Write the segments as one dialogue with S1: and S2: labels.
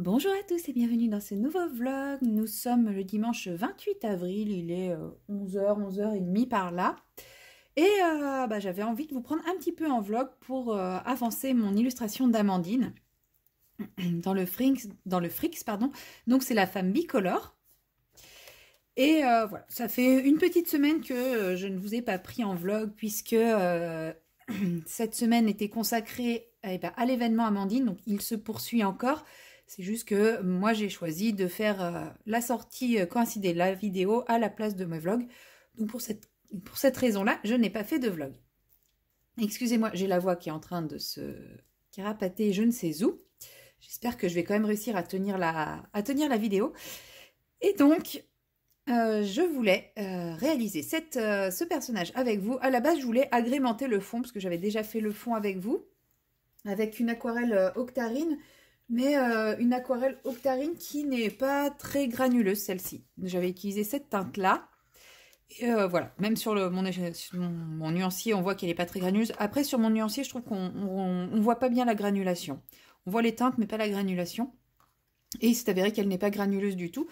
S1: Bonjour à tous et bienvenue dans ce nouveau vlog. Nous sommes le dimanche 28 avril, il est 11h, euh, 11h30 par là. Et euh, bah, j'avais envie de vous prendre un petit peu en vlog pour euh, avancer mon illustration d'Amandine dans le Frix, dans le Frix pardon. Donc c'est la femme bicolore. Et voilà, ça fait une petite semaine que je ne vous ai pas pris en vlog puisque cette semaine était consacrée eh ben, à l'événement Amandine, donc il se poursuit encore. C'est juste que moi, j'ai choisi de faire euh, la sortie, euh, coïncider la vidéo à la place de mes vlogs. Donc pour cette, pour cette raison-là, je n'ai pas fait de vlog. Excusez-moi, j'ai la voix qui est en train de se carapater je ne sais où. J'espère que je vais quand même réussir à tenir la, à tenir la vidéo. Et donc, euh, je voulais réaliser ce personnage avec vous. À la base, je voulais agrémenter le fond, parce que j'avais déjà fait le fond avec vous, avec une aquarelle octarine mais euh, une aquarelle octarine qui n'est pas très granuleuse celle-ci. J'avais utilisé cette teinte-là. Euh, voilà, même sur, le, mon, nuancier, on voit qu'elle n'est pas très granuleuse. Après, sur mon nuancier, je trouve qu'on ne voit pas bien la granulation. On voit les teintes, mais pas la granulation. Et il s'est avéré qu'elle n'est pas granuleuse du tout.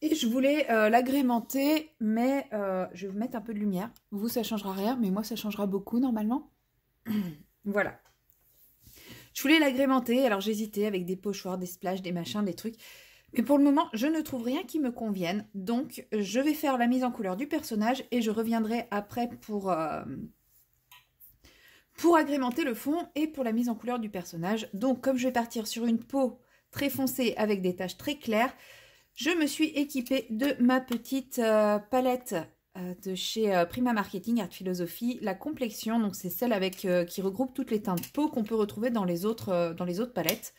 S1: Et je voulais euh, l'agrémenter, mais je vais vous mettre un peu de lumière. Vous, ça changera rien, mais moi, ça changera beaucoup normalement. voilà. Je voulais l'agrémenter, alors j'hésitais avec des pochoirs, des splashes, des machins, des trucs. Mais pour le moment, je ne trouve rien qui me convienne. Donc, je vais faire la mise en couleur du personnage et je reviendrai après pour, euh, pour agrémenter le fond et pour la mise en couleur du personnage. Donc, comme je vais partir sur une peau très foncée avec des taches très claires, je me suis équipée de ma petite euh, palette euh, de chez euh, Prima Marketing Art Philosophie, la complexion, donc c'est celle avec euh, qui regroupe toutes les teintes peau qu'on peut retrouver dans les autres, dans les autres palettes.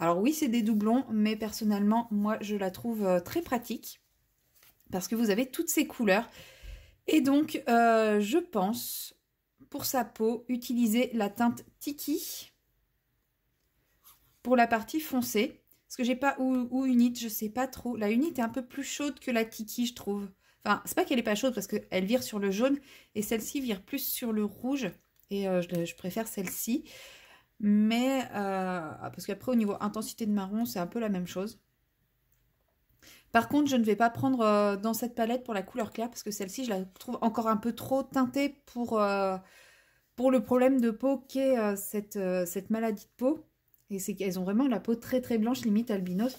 S1: Alors oui, c'est des doublons, mais personnellement, moi, je la trouve très pratique parce que vous avez toutes ces couleurs. Et donc, je pense, pour sa peau, utiliser la teinte Tiki pour la partie foncée. Parce que j'ai pas, ou, ou Unit, je sais pas trop. La Unite est un peu plus chaude que la Tiki, je trouve. Enfin, c'est pas qu'elle est pas chaude parce qu'elle vire sur le jaune et celle-ci vire plus sur le rouge. Et euh, je, préfère celle-ci. Mais, euh, parce qu'après au niveau intensité de marron, c'est un peu la même chose. Par contre, je ne vais pas prendre euh, dans cette palette pour la couleur claire parce que celle-ci, je la trouve encore un peu trop teintée pour, pour le problème de peau qu'est cette, cette maladie de peau. Et c'est qu'elles ont vraiment la peau très très blanche, limite albinos.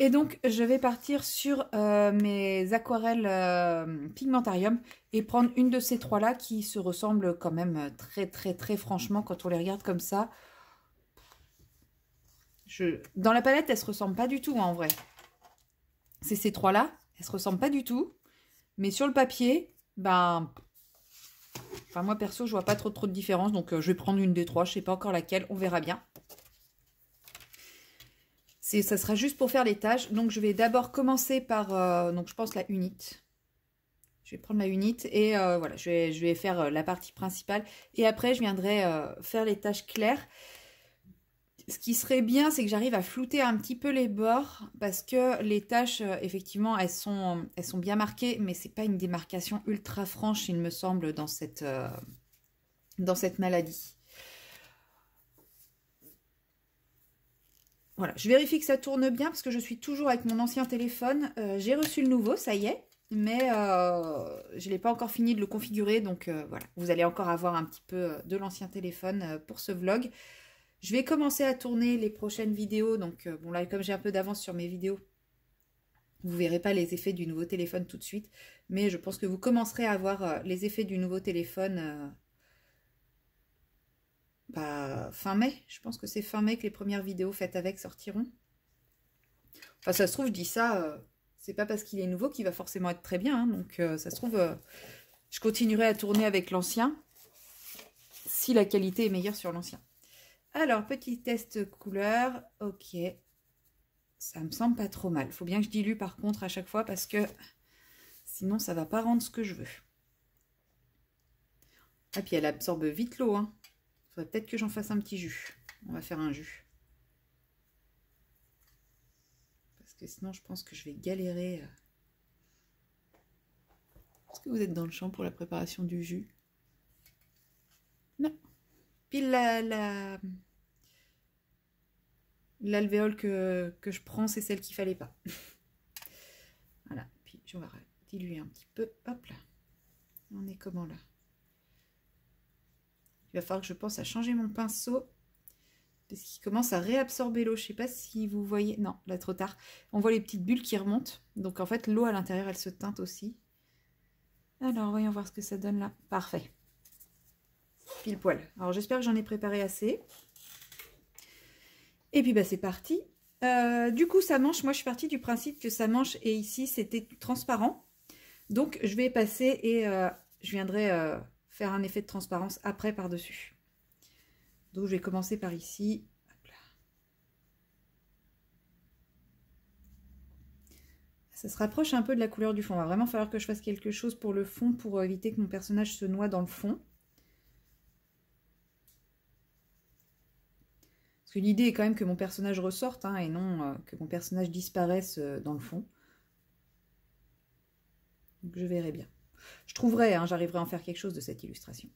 S1: Et donc, je vais partir sur euh, mes aquarelles euh, pigmentarium et prendre une de ces trois-là qui se ressemblent quand même très, très, très franchement quand on les regarde comme ça. Je... Dans la palette, elles se ressemblent pas du tout hein, en vrai. C'est ces trois-là, elles se ressemblent pas du tout. Mais sur le papier, ben... Enfin, moi, perso, je vois pas trop, trop de différence. Donc, euh, je vais prendre une des trois, je sais pas encore laquelle, on verra bien ça sera juste pour faire les tâches. Donc je vais d'abord commencer par, euh, donc je pense la unité. Je vais prendre la unité et euh, voilà, je vais, je vais faire euh, la partie principale. Et après, je viendrai faire les tâches claires. Ce qui serait bien, c'est que j'arrive à flouter un petit peu les bords parce que les tâches, effectivement, elles sont, elles sont bien marquées, mais c'est pas une démarcation ultra franche, il me semble, dans cette, dans cette maladie. Voilà, je vérifie que ça tourne bien parce que je suis toujours avec mon ancien téléphone. Euh, j'ai reçu le nouveau, ça y est, mais euh, je l'ai pas encore fini de le configurer. Donc euh, voilà, vous allez encore avoir un petit peu de l'ancien téléphone pour ce vlog. Je vais commencer à tourner les prochaines vidéos. Donc bon là, comme j'ai un peu d'avance sur mes vidéos, vous verrez pas les effets du nouveau téléphone tout de suite. Mais je pense que vous commencerez à voir les effets du nouveau téléphone bah, fin mai. Je pense que c'est fin mai que les premières vidéos faites avec sortiront. Enfin, ça se trouve, je dis ça, euh, c'est pas parce qu'il est nouveau qu'il va forcément être très bien. Hein. donc, euh, ça se trouve, euh, je continuerai à tourner avec l'ancien si la qualité est meilleure sur l'ancien. Alors, petit test couleur. Ok. Ça me semble pas trop mal. Faut bien que je dilue par contre à chaque fois parce que sinon, ça va pas rendre ce que je veux. Et ah, puis, elle absorbe vite l'eau. Hein peut-être que j'en fasse un petit jus. On va faire un jus. Parce que sinon, je pense que je vais galérer. Euh. Est-ce que vous êtes dans le champ pour la préparation du jus Non. Pile la... L'alvéole que, que je prends, c'est celle qu'il fallait pas. voilà. Puis, on va diluer un petit peu. Hop là. On est comment là il va falloir que je pense à changer mon pinceau. Parce qu'il commence à réabsorber l'eau. Je ne sais pas si vous voyez... Non, là, trop tard. On voit les petites bulles qui remontent. Donc, en fait, l'eau à l'intérieur, elle se teinte aussi. Alors, voyons voir ce que ça donne là. Parfait. Pile poil. Alors, j'espère que j'en ai préparé assez. Et puis, bah, c'est parti. Euh, du coup, ça manche. Moi, je suis partie du principe que ça manche. Et ici, c'était transparent. Donc, je vais passer et euh, je viendrai... Euh, faire un effet de transparence après par-dessus. Donc je vais commencer par ici. Ça se rapproche un peu de la couleur du fond. Il va vraiment falloir que je fasse quelque chose pour le fond pour éviter que mon personnage se noie dans le fond. Parce que l'idée est quand même que mon personnage ressorte hein, et non euh, que mon personnage disparaisse euh, dans le fond. Donc je verrai bien. Je trouverai, hein, j'arriverai à en faire quelque chose de cette illustration.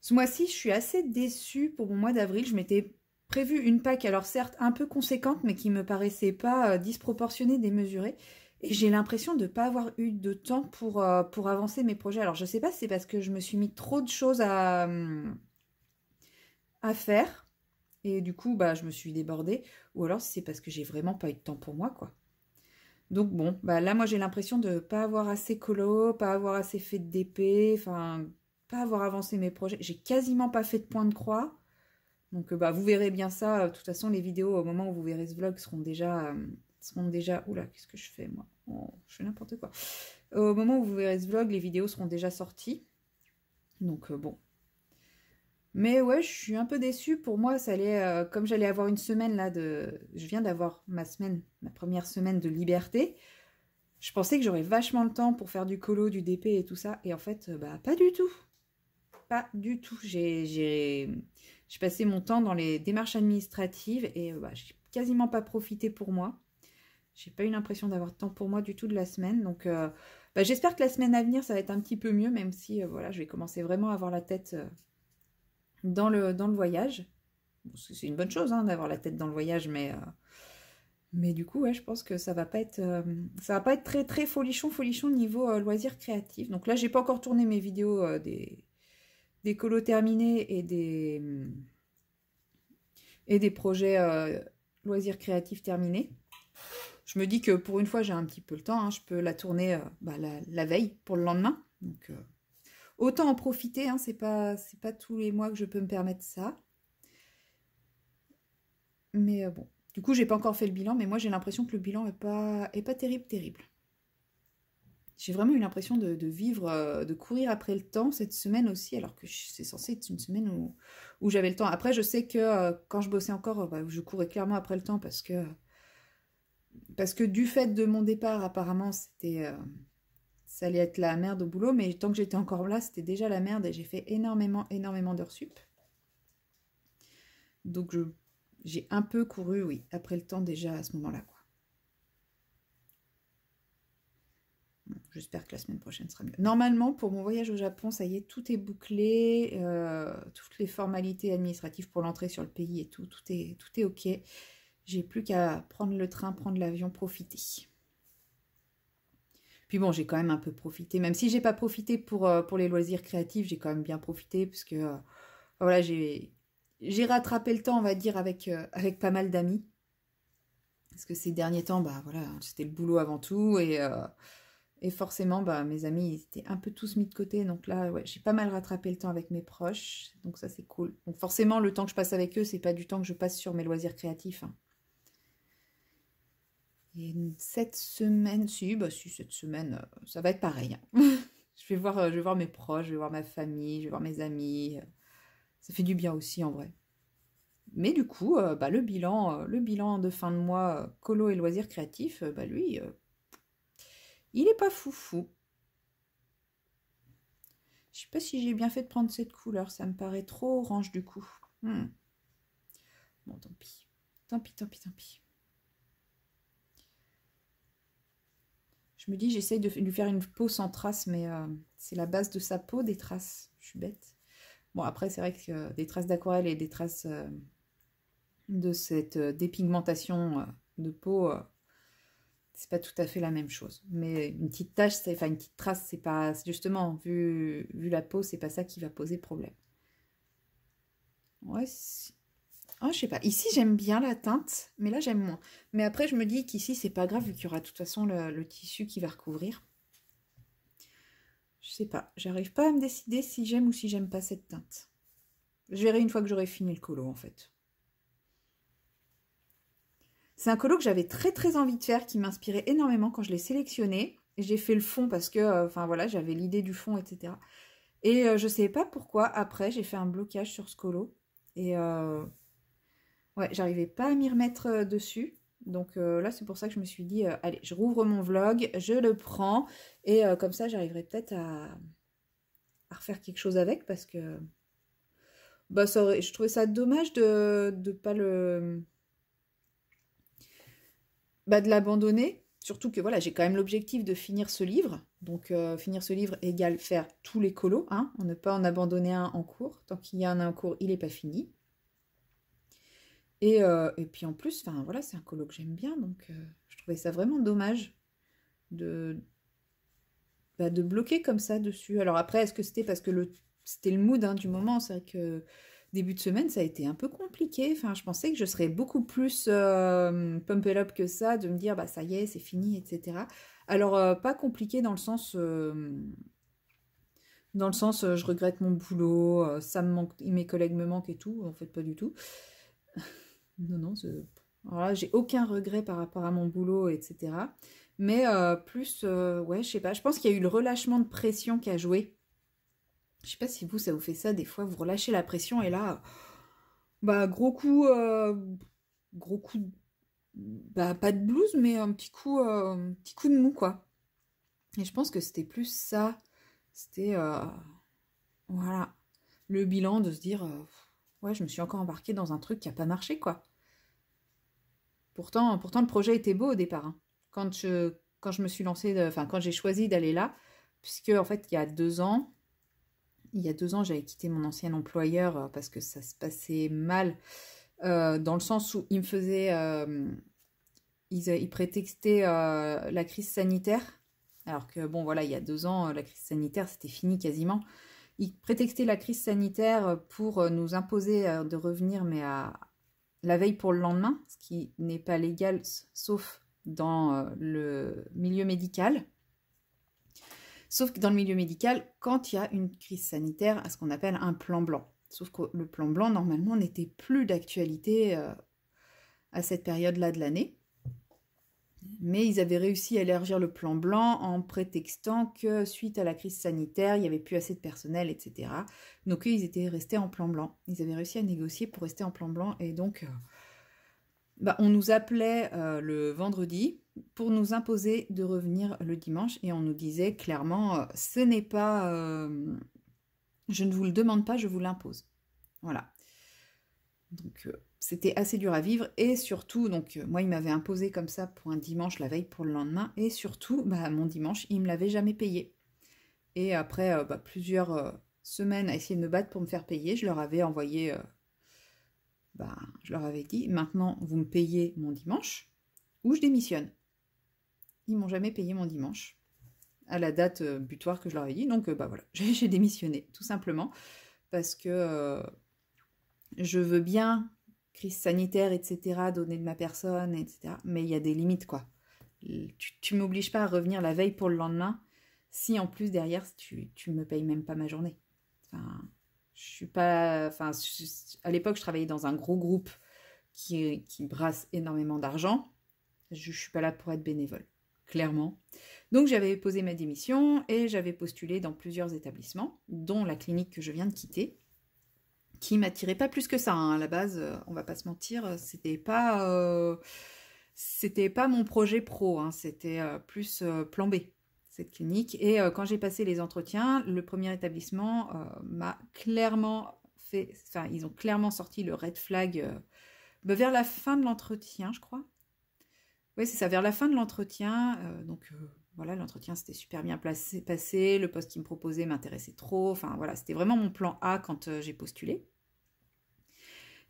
S1: Ce mois-ci, je suis assez déçue pour mon mois d'avril. Je m'étais prévu une pack, alors certes un peu conséquente, mais qui me paraissait pas euh, disproportionnée, démesurée. Et j'ai l'impression de ne pas avoir eu de temps pour, euh, pour avancer mes projets. Alors je ne sais pas si c'est parce que je me suis mis trop de choses à, hum, à faire. Et du coup, bah, je me suis débordée. Ou alors si c'est parce que j'ai vraiment pas eu de temps pour moi, quoi. Donc bon, bah là, moi, j'ai l'impression de ne pas avoir assez colo, pas avoir assez fait de DP, enfin, pas avoir avancé mes projets. J'ai quasiment pas fait de point de croix. Donc euh, bah, vous verrez bien ça. De toute façon, les vidéos, au moment où vous verrez ce vlog, seront déjà... Euh, seront déjà... Oula, qu'est-ce que je fais, moi oh, Je fais n'importe quoi. Au moment où vous verrez ce vlog, les vidéos seront déjà sorties. Donc euh, bon, mais ouais, je suis un peu déçue. Pour moi, ça allait, euh, comme j'allais avoir une semaine là de... Je viens d'avoir ma semaine, ma première semaine de liberté. Je pensais que j'aurais vachement le temps pour faire du colo, du DP et tout ça. Et en fait, euh, bah pas du tout. Pas du tout. J'ai passé mon temps dans les démarches administratives et euh, bah, j'ai quasiment pas profité pour moi. J'ai pas eu l'impression d'avoir de temps pour moi du tout de la semaine. Donc bah, j'espère que la semaine à venir, ça va être un petit peu mieux, même si voilà, je vais commencer vraiment à avoir la tête dans le, dans le voyage. c'est une bonne chose hein, d'avoir la tête dans le voyage, mais, euh, mais du coup, ouais, je pense que ça va pas être, euh, ça va pas être très, très folichon, folichon niveau euh, loisirs créatifs. Donc là, j'ai pas encore tourné mes vidéos des, des colos terminés et des, mm, et des projets loisirs créatifs terminés. Je me dis que pour une fois, j'ai un petit peu le temps. Hein. je peux la tourner bah, la, la, veille pour le lendemain. Donc Autant en profiter, hein, c'est pas, pas tous les mois que je peux me permettre ça. Mais euh, bon, du coup, j'ai pas encore fait le bilan, mais moi j'ai l'impression que le bilan est pas, est pas terrible, terrible. J'ai vraiment eu l'impression de, vivre, euh, de courir après le temps cette semaine aussi, alors que c'est censé être une semaine où, j'avais le temps. Après, je sais que euh, quand je bossais encore, bah, je courais clairement après le temps parce que, parce que du fait de mon départ, apparemment, c'était ça allait être la merde au boulot, mais tant que j'étais encore là, c'était déjà la merde et j'ai fait énormément, énormément d'heures sup. Donc j'ai un peu couru, oui, après le temps déjà à ce moment-là. J'espère que la semaine prochaine sera mieux. Normalement, pour mon voyage au Japon, ça y est, tout est bouclé, euh, toutes les formalités administratives pour l'entrée sur le pays et tout, tout est, tout est ok. J'ai plus qu'à prendre le train, prendre l'avion, profiter. Puis bon, j'ai quand même un peu profité, même si j'ai pas profité pour, euh, pour les loisirs créatifs, j'ai quand même bien profité parce que euh, voilà, j'ai rattrapé le temps, on va dire, avec, euh, avec pas mal d'amis. Parce que ces derniers temps, bah voilà, c'était le boulot avant tout et, et forcément, bah, mes amis, ils étaient un peu tous mis de côté. Donc là, ouais, j'ai pas mal rattrapé le temps avec mes proches. Donc ça, c'est cool. Donc forcément, le temps que je passe avec eux, c'est pas du temps que je passe sur mes loisirs créatifs. Hein. Et cette semaine, si, bah cette semaine, euh, ça va être pareil. Hein. je, vais voir, euh, je vais voir mes proches, je vais voir ma famille, je vais voir mes amis. Euh, ça fait du bien aussi en vrai. Mais du coup, bah, le, bilan, le bilan de fin de mois, colo et loisirs créatifs, bah, lui, il n'est pas foufou. Je sais pas si j'ai bien fait de prendre cette couleur, ça me paraît trop orange du coup. Hmm. Bon, tant pis. Tant pis, tant pis, tant pis. Je me dis, j'essaye de lui faire une peau sans traces, mais euh, c'est la base de sa peau, des traces. Je suis bête. Bon, après, c'est vrai que euh, des traces d'aquarelle et des traces euh, de cette dépigmentation de peau, c'est pas tout à fait la même chose. Mais une petite tache, enfin une petite trace, c'est pas... Justement, vu, vu la peau, c'est pas ça qui va poser problème. Ouais, Oh, je sais pas. Ici, j'aime bien la teinte, mais là, j'aime moins. Mais après, je me dis qu'ici, c'est pas grave, vu qu'il y aura de toute façon le, tissu qui va recouvrir. Je sais pas. J'arrive pas à me décider si j'aime ou si j'aime pas cette teinte. Je verrai une fois que j'aurai fini le colo, en fait. C'est un colo que j'avais très très envie de faire, qui m'inspirait énormément quand je l'ai sélectionné. J'ai fait le fond parce que, euh, enfin voilà, j'avais l'idée du fond, etc. Et euh, je sais pas pourquoi, après, j'ai fait un blocage sur ce colo. Et euh, Ouais, j'arrivais pas à m'y remettre euh, dessus. Donc euh, là, c'est pour ça que je me suis dit, euh, allez, je rouvre mon vlog, je le prends, et comme ça, j'arriverai peut-être à... refaire quelque chose avec, parce que bah, je trouvais ça dommage de ne pas le... Bah, de l'abandonner, surtout que voilà, j'ai quand même l'objectif de finir ce livre, donc finir ce livre égale faire tous les colos, on hein, ne pas en abandonner un en cours, tant qu'il y en a un en cours, il n'est pas fini. Euh, et, puis en plus, voilà, c'est un colo que j'aime bien, donc euh, je trouvais ça vraiment dommage de, bah, de bloquer comme ça dessus. Alors après, est-ce que c'était parce que le c'était le mood hein, du moment C'est vrai que début de semaine, ça a été un peu compliqué. Enfin, je pensais que je serais beaucoup plus euh, pump up que ça, de me dire bah ça y est, c'est fini, etc. Alors pas compliqué dans le sens dans le sens je regrette mon boulot, ça me manque, mes collègues me manquent et tout. En fait, pas du tout. Non, non, alors j'ai aucun regret par rapport à mon boulot, etc. Mais euh, plus, euh, ouais, je sais pas, je pense qu'il y a eu le relâchement de pression qui a joué. Je sais pas si vous, ça vous fait ça, des fois, vous relâchez la pression et là, bah, gros coup, euh, gros coup, bah, pas de blouse, mais un petit coup, un petit coup de mou, quoi. Et je pense que c'était plus ça, c'était, voilà, le bilan de se dire je me suis encore embarquée dans un truc qui n'a pas marché, quoi. Pourtant, pourtant, le projet était beau au départ. Hein. Quand, je, quand je me suis euh, enfin, quand j'ai choisi d'aller là, puisque, en fait, il y a deux ans, il y a deux ans, j'avais quitté mon ancien employeur euh, parce que ça se passait mal, euh, dans le sens où il me faisait... Euh, ils, prétextaient la crise sanitaire, alors que, bon, voilà, il y a deux ans, la crise sanitaire, c'était fini quasiment. Ils prétextaient la crise sanitaire euh, pour euh, nous imposer euh, de revenir, mais à la veille pour le lendemain, ce qui n'est pas légal, sauf dans le milieu médical. Sauf que dans le milieu médical, quand il y a une crise sanitaire, à ce qu'on appelle un plan blanc. Sauf que le plan blanc, normalement, n'était plus d'actualité à cette période-là de l'année. Mais ils avaient réussi à élargir le plan blanc en prétextant que suite à la crise sanitaire, il n'y avait plus assez de personnel, etc. Donc ils étaient restés en plan blanc. Ils avaient réussi à négocier pour rester en plan blanc. Et donc, euh, bah, on nous appelait euh, le vendredi pour nous imposer de revenir le dimanche. Et on nous disait clairement, euh, ce n'est pas... je ne vous le demande pas, je vous l'impose. Voilà. Donc c'était assez dur à vivre et surtout, donc euh, moi il m'avait imposé comme ça pour un dimanche la veille pour le lendemain et surtout, bah, mon dimanche il me l'avait jamais payé. Et après euh, bah, plusieurs euh, semaines à essayer de me battre pour me faire payer, je leur avais envoyé, bah, je leur avais dit maintenant vous me payez mon dimanche ou je démissionne. Ils m'ont jamais payé mon dimanche à la date butoir que je leur avais dit, donc bah voilà, j'ai démissionné tout simplement parce que je veux bien crise sanitaire, etc., donner de ma personne, etc. Mais il y a des limites, quoi. Tu, tu m'obliges pas à revenir la veille pour le lendemain si en plus derrière tu, tu me payes même pas ma journée. Enfin, je suis pas. Enfin, à l'époque, je travaillais dans un gros groupe qui, qui brasse énormément d'argent. Je, je suis pas là pour être bénévole, clairement. Donc j'avais posé ma démission et j'avais postulé dans plusieurs établissements, dont la clinique que je viens de quitter qui m'attirait pas plus que ça hein, à la base euh, on va pas se mentir euh, c'était pas euh, c'était pas mon projet pro hein, c'était plus plan B cette clinique et quand j'ai passé les entretiens le premier établissement m'a clairement fait enfin ils ont clairement sorti le red flag bah, vers la fin de l'entretien je crois oui c'est ça vers la fin de l'entretien donc voilà, l'entretien s'était super bien passé, le poste qui me proposait m'intéressait trop, enfin voilà, c'était vraiment mon plan A quand euh, j'ai postulé.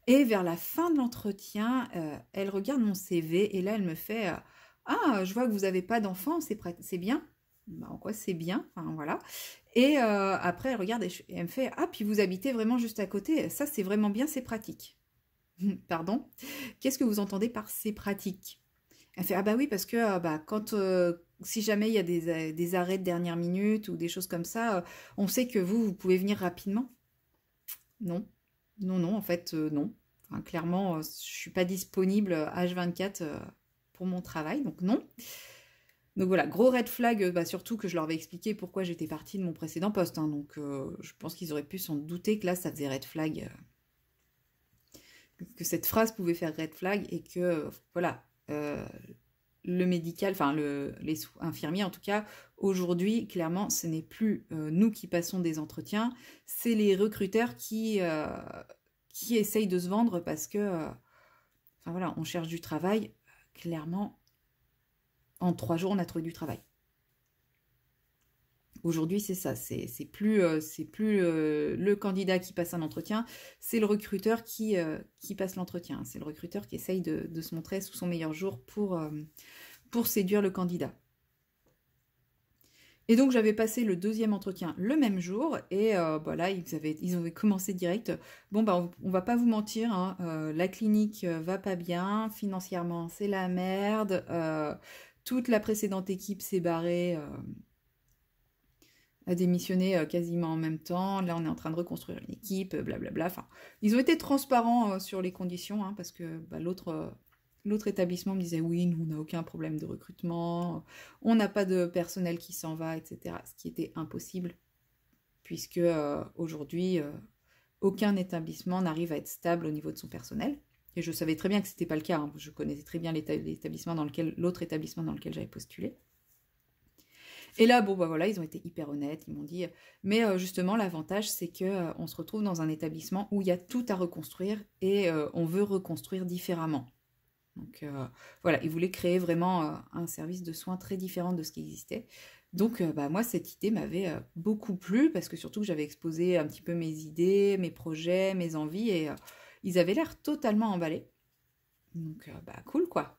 S1: Et vers la fin de l'entretien, euh, elle regarde mon CV et là, elle me fait euh, Ah, je vois que vous n'avez pas d'enfant, c'est, c'est bien. Bah, en quoi c'est bien enfin, voilà. Et après, elle regarde et, elle me fait Ah, puis vous habitez vraiment juste à côté, ça c'est vraiment bien, c'est pratique. Pardon Qu'est-ce que vous entendez par c'est pratique Elle fait Ah, bah oui, parce que bah, quand si jamais il y a euh, des, arrêts de dernière minute ou des choses comme ça, euh, on sait que vous, vous pouvez venir rapidement Non. Non, non, en fait, euh, non. clairement, je ne suis pas disponible H24 pour mon travail, donc non. Donc voilà, gros red flag, bah, surtout que je leur avais expliqué pourquoi j'étais partie de mon précédent poste. Hein, donc je pense qu'ils auraient pu s'en douter que là, ça faisait red flag. que cette phrase pouvait faire red flag et que, voilà, le médical, enfin le, les infirmiers en tout cas, aujourd'hui, clairement, ce n'est plus euh, nous qui passons des entretiens, c'est les recruteurs qui, euh, qui essayent de se vendre parce que, euh, enfin voilà, on cherche du travail. Clairement, en trois jours, on a trouvé du travail. Aujourd'hui, c'est ça, c'est plus, euh, plus euh, le candidat qui passe un entretien, c'est le recruteur qui, euh, passe l'entretien. C'est le recruteur qui essaye de, se montrer sous son meilleur jour pour, séduire le candidat. Et donc j'avais passé le deuxième entretien le même jour et voilà ils avaient commencé direct. Bon bah on, ne va pas vous mentir, hein, la clinique va pas bien, financièrement c'est la merde, toute la précédente équipe s'est barrée a démissionné euh, quasiment en même temps. Là, on est en train de reconstruire une équipe, euh, blablabla. Enfin, ils ont été transparents euh, sur les conditions, hein, parce que bah, l'autre l'autre établissement me disait oui, nous, on n'a aucun problème de recrutement, on n'a pas de personnel qui s'en va, etc. Ce qui était impossible, puisque aujourd'hui, aucun établissement n'arrive à être stable au niveau de son personnel. Et je savais très bien que ce n'était pas le cas. Hein. Je connaissais très bien l'établissement dans lequel, l'autre établissement dans lequel j'avais postulé. Et là, bon, bah, voilà, ils ont été hyper honnêtes, ils m'ont dit, mais euh, justement, l'avantage, c'est que euh, on se retrouve dans un établissement où il y a tout à reconstruire et euh, on veut reconstruire différemment. Donc voilà, ils voulaient créer vraiment un service de soins très différent de ce qui existait. Donc bah, moi, cette idée m'avait beaucoup plu parce que surtout que j'avais exposé un petit peu mes idées, mes projets, mes envies et ils avaient l'air totalement emballés. Donc bah cool quoi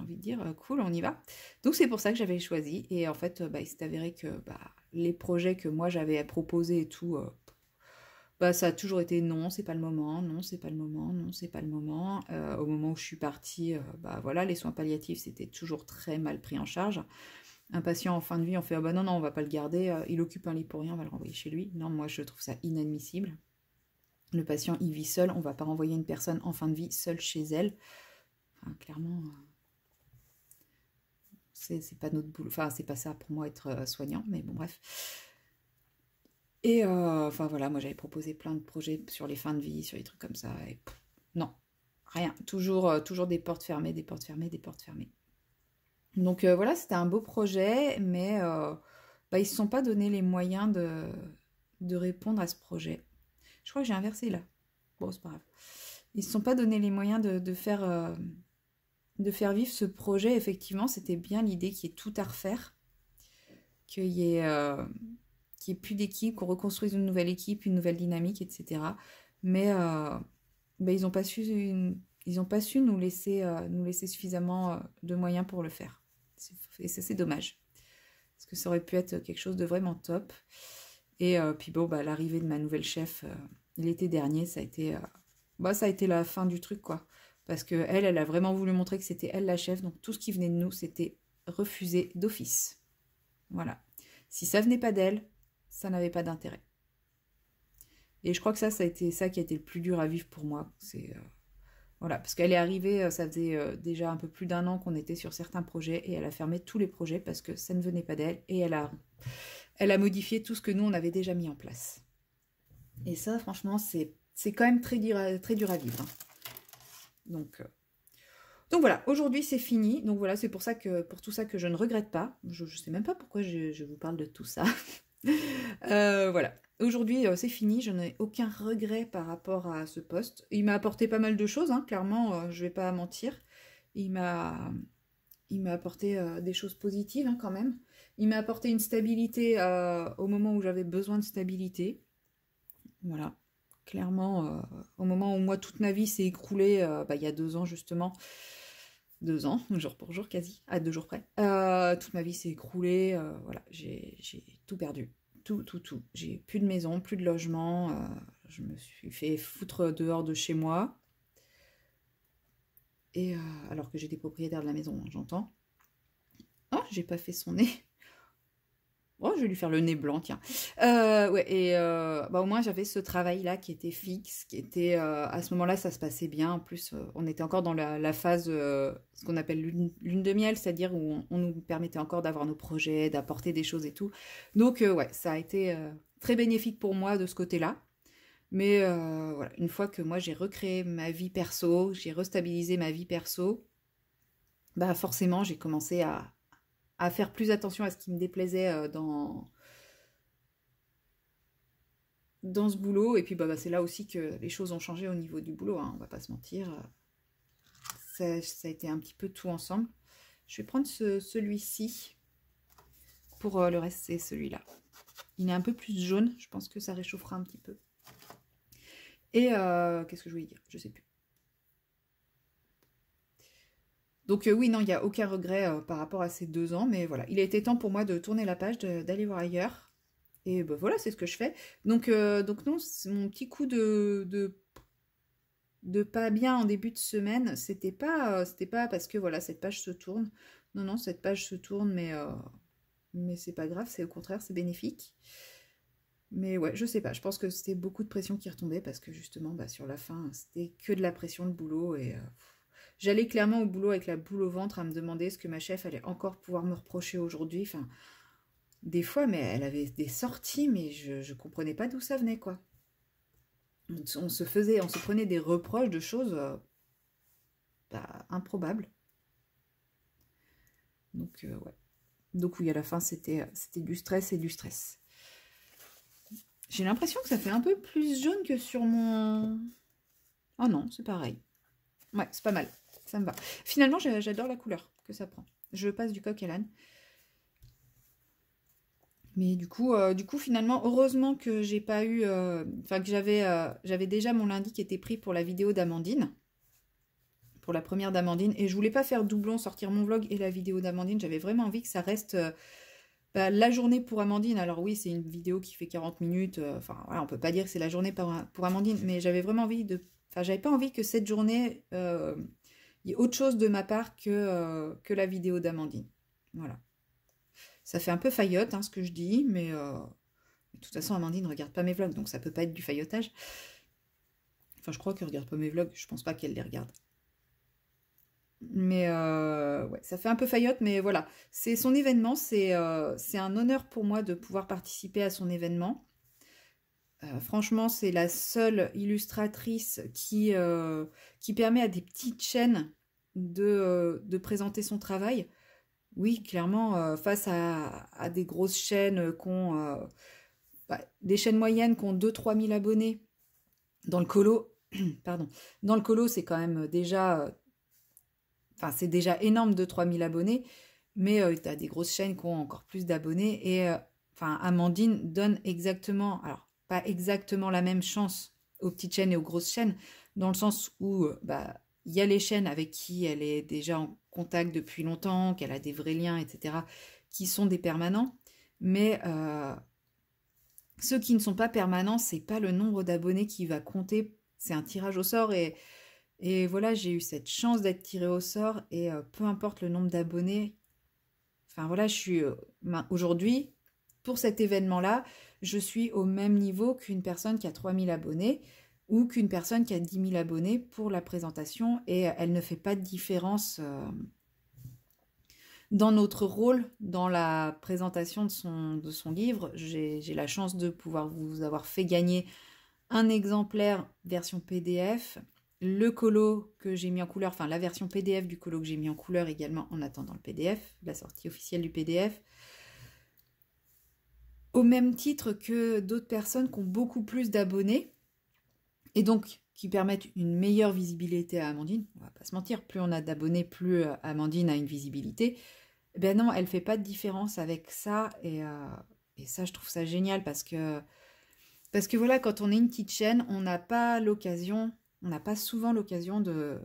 S1: envie de dire, euh, cool, on y va. Donc c'est pour ça que j'avais choisi. Et en fait, euh, bah, il s'est avéré que bah, les projets que moi j'avais proposés et tout, euh, bah, ça a toujours été non, c'est pas le moment, non, c'est pas le moment, non, c'est pas le moment. au moment où je suis partie, bah, voilà, les soins palliatifs, c'était toujours très mal pris en charge. Un patient en fin de vie, on fait ah, bah non, non, on va pas le garder, il occupe un lit pour rien, on va le renvoyer chez lui. Non, moi je trouve ça inadmissible. Le patient, il vit seul, on va pas renvoyer une personne en fin de vie seule chez elle. clairement, c'est pas notre boulot, enfin c'est pas ça pour moi être euh, soignant, mais bon bref. Et euh, enfin voilà, moi j'avais proposé plein de projets sur les fins de vie, sur les trucs comme ça, non, rien, toujours, euh, toujours des portes fermées, des portes fermées, des portes fermées. Donc voilà, c'était un beau projet, mais bah, ils ne se sont pas donné les moyens de, de répondre à ce projet. Je crois que j'ai inversé là. Bon, c'est pas grave. Ils ne se sont pas donné les moyens de, de faire de faire vivre ce projet, effectivement, c'était bien l'idée qu'il y ait tout à refaire, qu'il y ait, euh, plus d'équipe, qu'on reconstruise une nouvelle équipe, une nouvelle dynamique, etc. Mais euh, ben, ils n'ont pas su, ils ont pas su nous laisser, euh, nous laisser suffisamment de moyens pour le faire. Et ça, c'est dommage. Parce que ça aurait pu être quelque chose de vraiment top. Et puis bon, bah, l'arrivée de ma nouvelle chef l'été dernier, ça a été, bah, ça a été la fin du truc, quoi parce qu'elle, elle a vraiment voulu montrer que c'était elle la chef, donc tout ce qui venait de nous, c'était refusé d'office. Voilà. Si ça venait pas d'elle, ça n'avait pas d'intérêt. Et je crois que ça, ça a été ça qui a été le plus dur à vivre pour moi. C'est euh, voilà, parce qu'elle est arrivée, euh, ça faisait euh, déjà un peu plus d'un an qu'on était sur certains projets et elle a fermé tous les projets parce que ça ne venait pas d'elle et elle a, elle a modifié tout ce que nous on avait déjà mis en place. Et ça, franchement, c'est quand même très dur à, très dur à vivre. Hein. Donc, euh. donc voilà, aujourd'hui c'est fini. Donc voilà, c'est pour ça que pour tout ça que je ne regrette pas. Je ne sais même pas pourquoi je, vous parle de tout ça. Euh, voilà. Aujourd'hui, euh, c'est fini, je n'ai aucun regret par rapport à ce poste. Il m'a apporté pas mal de choses, hein. clairement, je ne vais pas mentir. Il m'a il m'a apporté des choses positives hein, quand même. Il m'a apporté une stabilité au moment où j'avais besoin de stabilité. Voilà. Clairement, euh, au moment où moi, toute ma vie s'est écroulée, euh, bah, il y a deux ans justement, deux ans, jour pour jour quasi, à deux jours près, euh, toute ma vie s'est écroulée, voilà, j'ai tout perdu, tout, tout, tout. J'ai plus de maison, plus de logement, je me suis fait foutre dehors de chez moi, et alors que j'étais propriétaire de la maison, hein, j'entends. Oh, j'ai pas fait son nez. Oh, je vais lui faire le nez blanc, tiens. Euh, ouais, et euh, bah, au moins, j'avais ce travail-là qui était fixe, qui était. Euh, à ce moment-là, ça se passait bien. En plus, on était encore dans la, phase, ce qu'on appelle lune, de miel, c'est-à-dire où on, on, nous permettait encore d'avoir nos projets, d'apporter des choses et tout. Donc, ouais, ça a été très bénéfique pour moi de ce côté-là. Mais voilà, une fois que moi, j'ai recréé ma vie perso, j'ai restabilisé ma vie perso, bah forcément, j'ai commencé à, à faire plus attention à ce qui me déplaisait euh, dans, dans ce boulot. Et puis bah, bah, c'est là aussi que les choses ont changé au niveau du boulot, hein, on va pas se mentir. Ça, ça, a été un petit peu tout ensemble. Je vais prendre celui-ci. Pour euh, le reste, c'est celui-là. Il est un peu plus jaune. Je pense que ça réchauffera un petit peu. Et euh, qu'est-ce que je voulais dire Je sais plus. Donc euh, oui, non, il n'y a aucun regret euh, par rapport à ces deux ans, mais voilà, il a été temps pour moi de tourner la page, d'aller voir ailleurs. Et bah, voilà, c'est ce que je fais. Donc, euh, donc non, mon petit coup de, de, pas bien en début de semaine, c'était pas, c'était pas parce que voilà, cette page se tourne. Non, non, cette page se tourne, mais, mais c'est pas grave, c'est au contraire, c'est bénéfique. Mais ouais, je sais pas, je pense que c'était beaucoup de pression qui retombait parce que justement, bah, sur la fin, c'était que de la pression, le boulot, et... J'allais clairement au boulot avec la boule au ventre à me demander ce que ma chef allait encore pouvoir me reprocher aujourd'hui. Enfin, des fois, mais elle avait des sorties, mais je ne comprenais pas d'où ça venait, quoi. On se faisait, on se prenait des reproches de choses euh, bah, improbables. Donc, euh, ouais. Donc, oui, à la fin, euh, c'était du stress et du stress. J'ai l'impression que ça fait un peu plus jaune que sur mon... Oh non, c'est pareil. Ouais, c'est pas mal ça me va. Finalement, j'adore la couleur que ça prend. Je passe du coq à l'âne. Mais du coup, euh, du coup, finalement, heureusement que j'ai pas eu, euh, enfin que j'avais, euh, j'avais déjà mon lundi qui était pris pour la vidéo d'Amandine, pour la première d'Amandine, et je voulais pas faire doublon, sortir mon vlog et la vidéo d'Amandine. J'avais vraiment envie que ça reste bah, la journée pour Amandine. Alors oui, c'est une vidéo qui fait 40 minutes. Enfin voilà, on peut pas dire que c'est la journée pour, pour Amandine, mais j'avais vraiment envie de, enfin j'avais pas envie que cette journée il y a autre chose de ma part que, euh, que la vidéo d'Amandine. Voilà. Ça fait un peu faillotte hein, ce que je dis, euh, mais de toute façon, Amandine ne regarde pas mes vlogs, donc ça ne peut pas être du faillotage. Enfin, je crois qu'elle ne regarde pas mes vlogs, je pense pas qu'elle les regarde. Mais euh, ouais, ça fait un peu faillotte, mais voilà. C'est son événement, c'est un honneur pour moi de pouvoir participer à son événement. Euh, franchement, c'est la seule illustratrice qui, euh, qui permet à des petites chaînes de, euh, présenter son travail. Oui, clairement, face à, des grosses chaînes qu'on... Bah, des chaînes moyennes qui ont 2-3 000 abonnés dans le colo, pardon, dans le colo, c'est quand même déjà... Enfin, c'est déjà énorme, 2-3 000 abonnés, mais tu as des grosses chaînes qui ont encore plus d'abonnés. Et enfin, Amandine donne exactement... Alors, pas exactement la même chance aux petites chaînes et aux grosses chaînes, dans le sens où euh, bah, il y a les chaînes avec qui elle est déjà en contact depuis longtemps, qu'elle a des vrais liens, etc., qui sont des permanents. Mais euh, ceux qui ne sont pas permanents, c'est pas le nombre d'abonnés qui va compter. C'est un tirage au sort et, et voilà, j'ai eu cette chance d'être tirée au sort et euh, peu importe le nombre d'abonnés. Enfin voilà, je suis aujourd'hui pour cet événement-là, je suis au même niveau qu'une personne qui a 3000 abonnés ou qu'une personne qui a 10 000 abonnés pour la présentation et elle ne fait pas de différence euh, dans notre rôle dans la présentation de son, de son livre. J'ai la chance de pouvoir vous avoir fait gagner un exemplaire version PDF, le colo que j'ai mis en couleur, enfin la version PDF du colo que j'ai mis en couleur également en attendant le PDF, la sortie officielle du PDF, au même titre que d'autres personnes qui ont beaucoup plus d'abonnés et donc qui permettent une meilleure visibilité à Amandine. On va pas se mentir, plus on a d'abonnés, plus euh, Amandine a une visibilité. Eh ben non, elle fait pas de différence avec ça euh, et, ça je trouve ça génial parce que parce que voilà, quand on est une petite chaîne, on n'a pas l'occasion, on n'a pas souvent l'occasion de,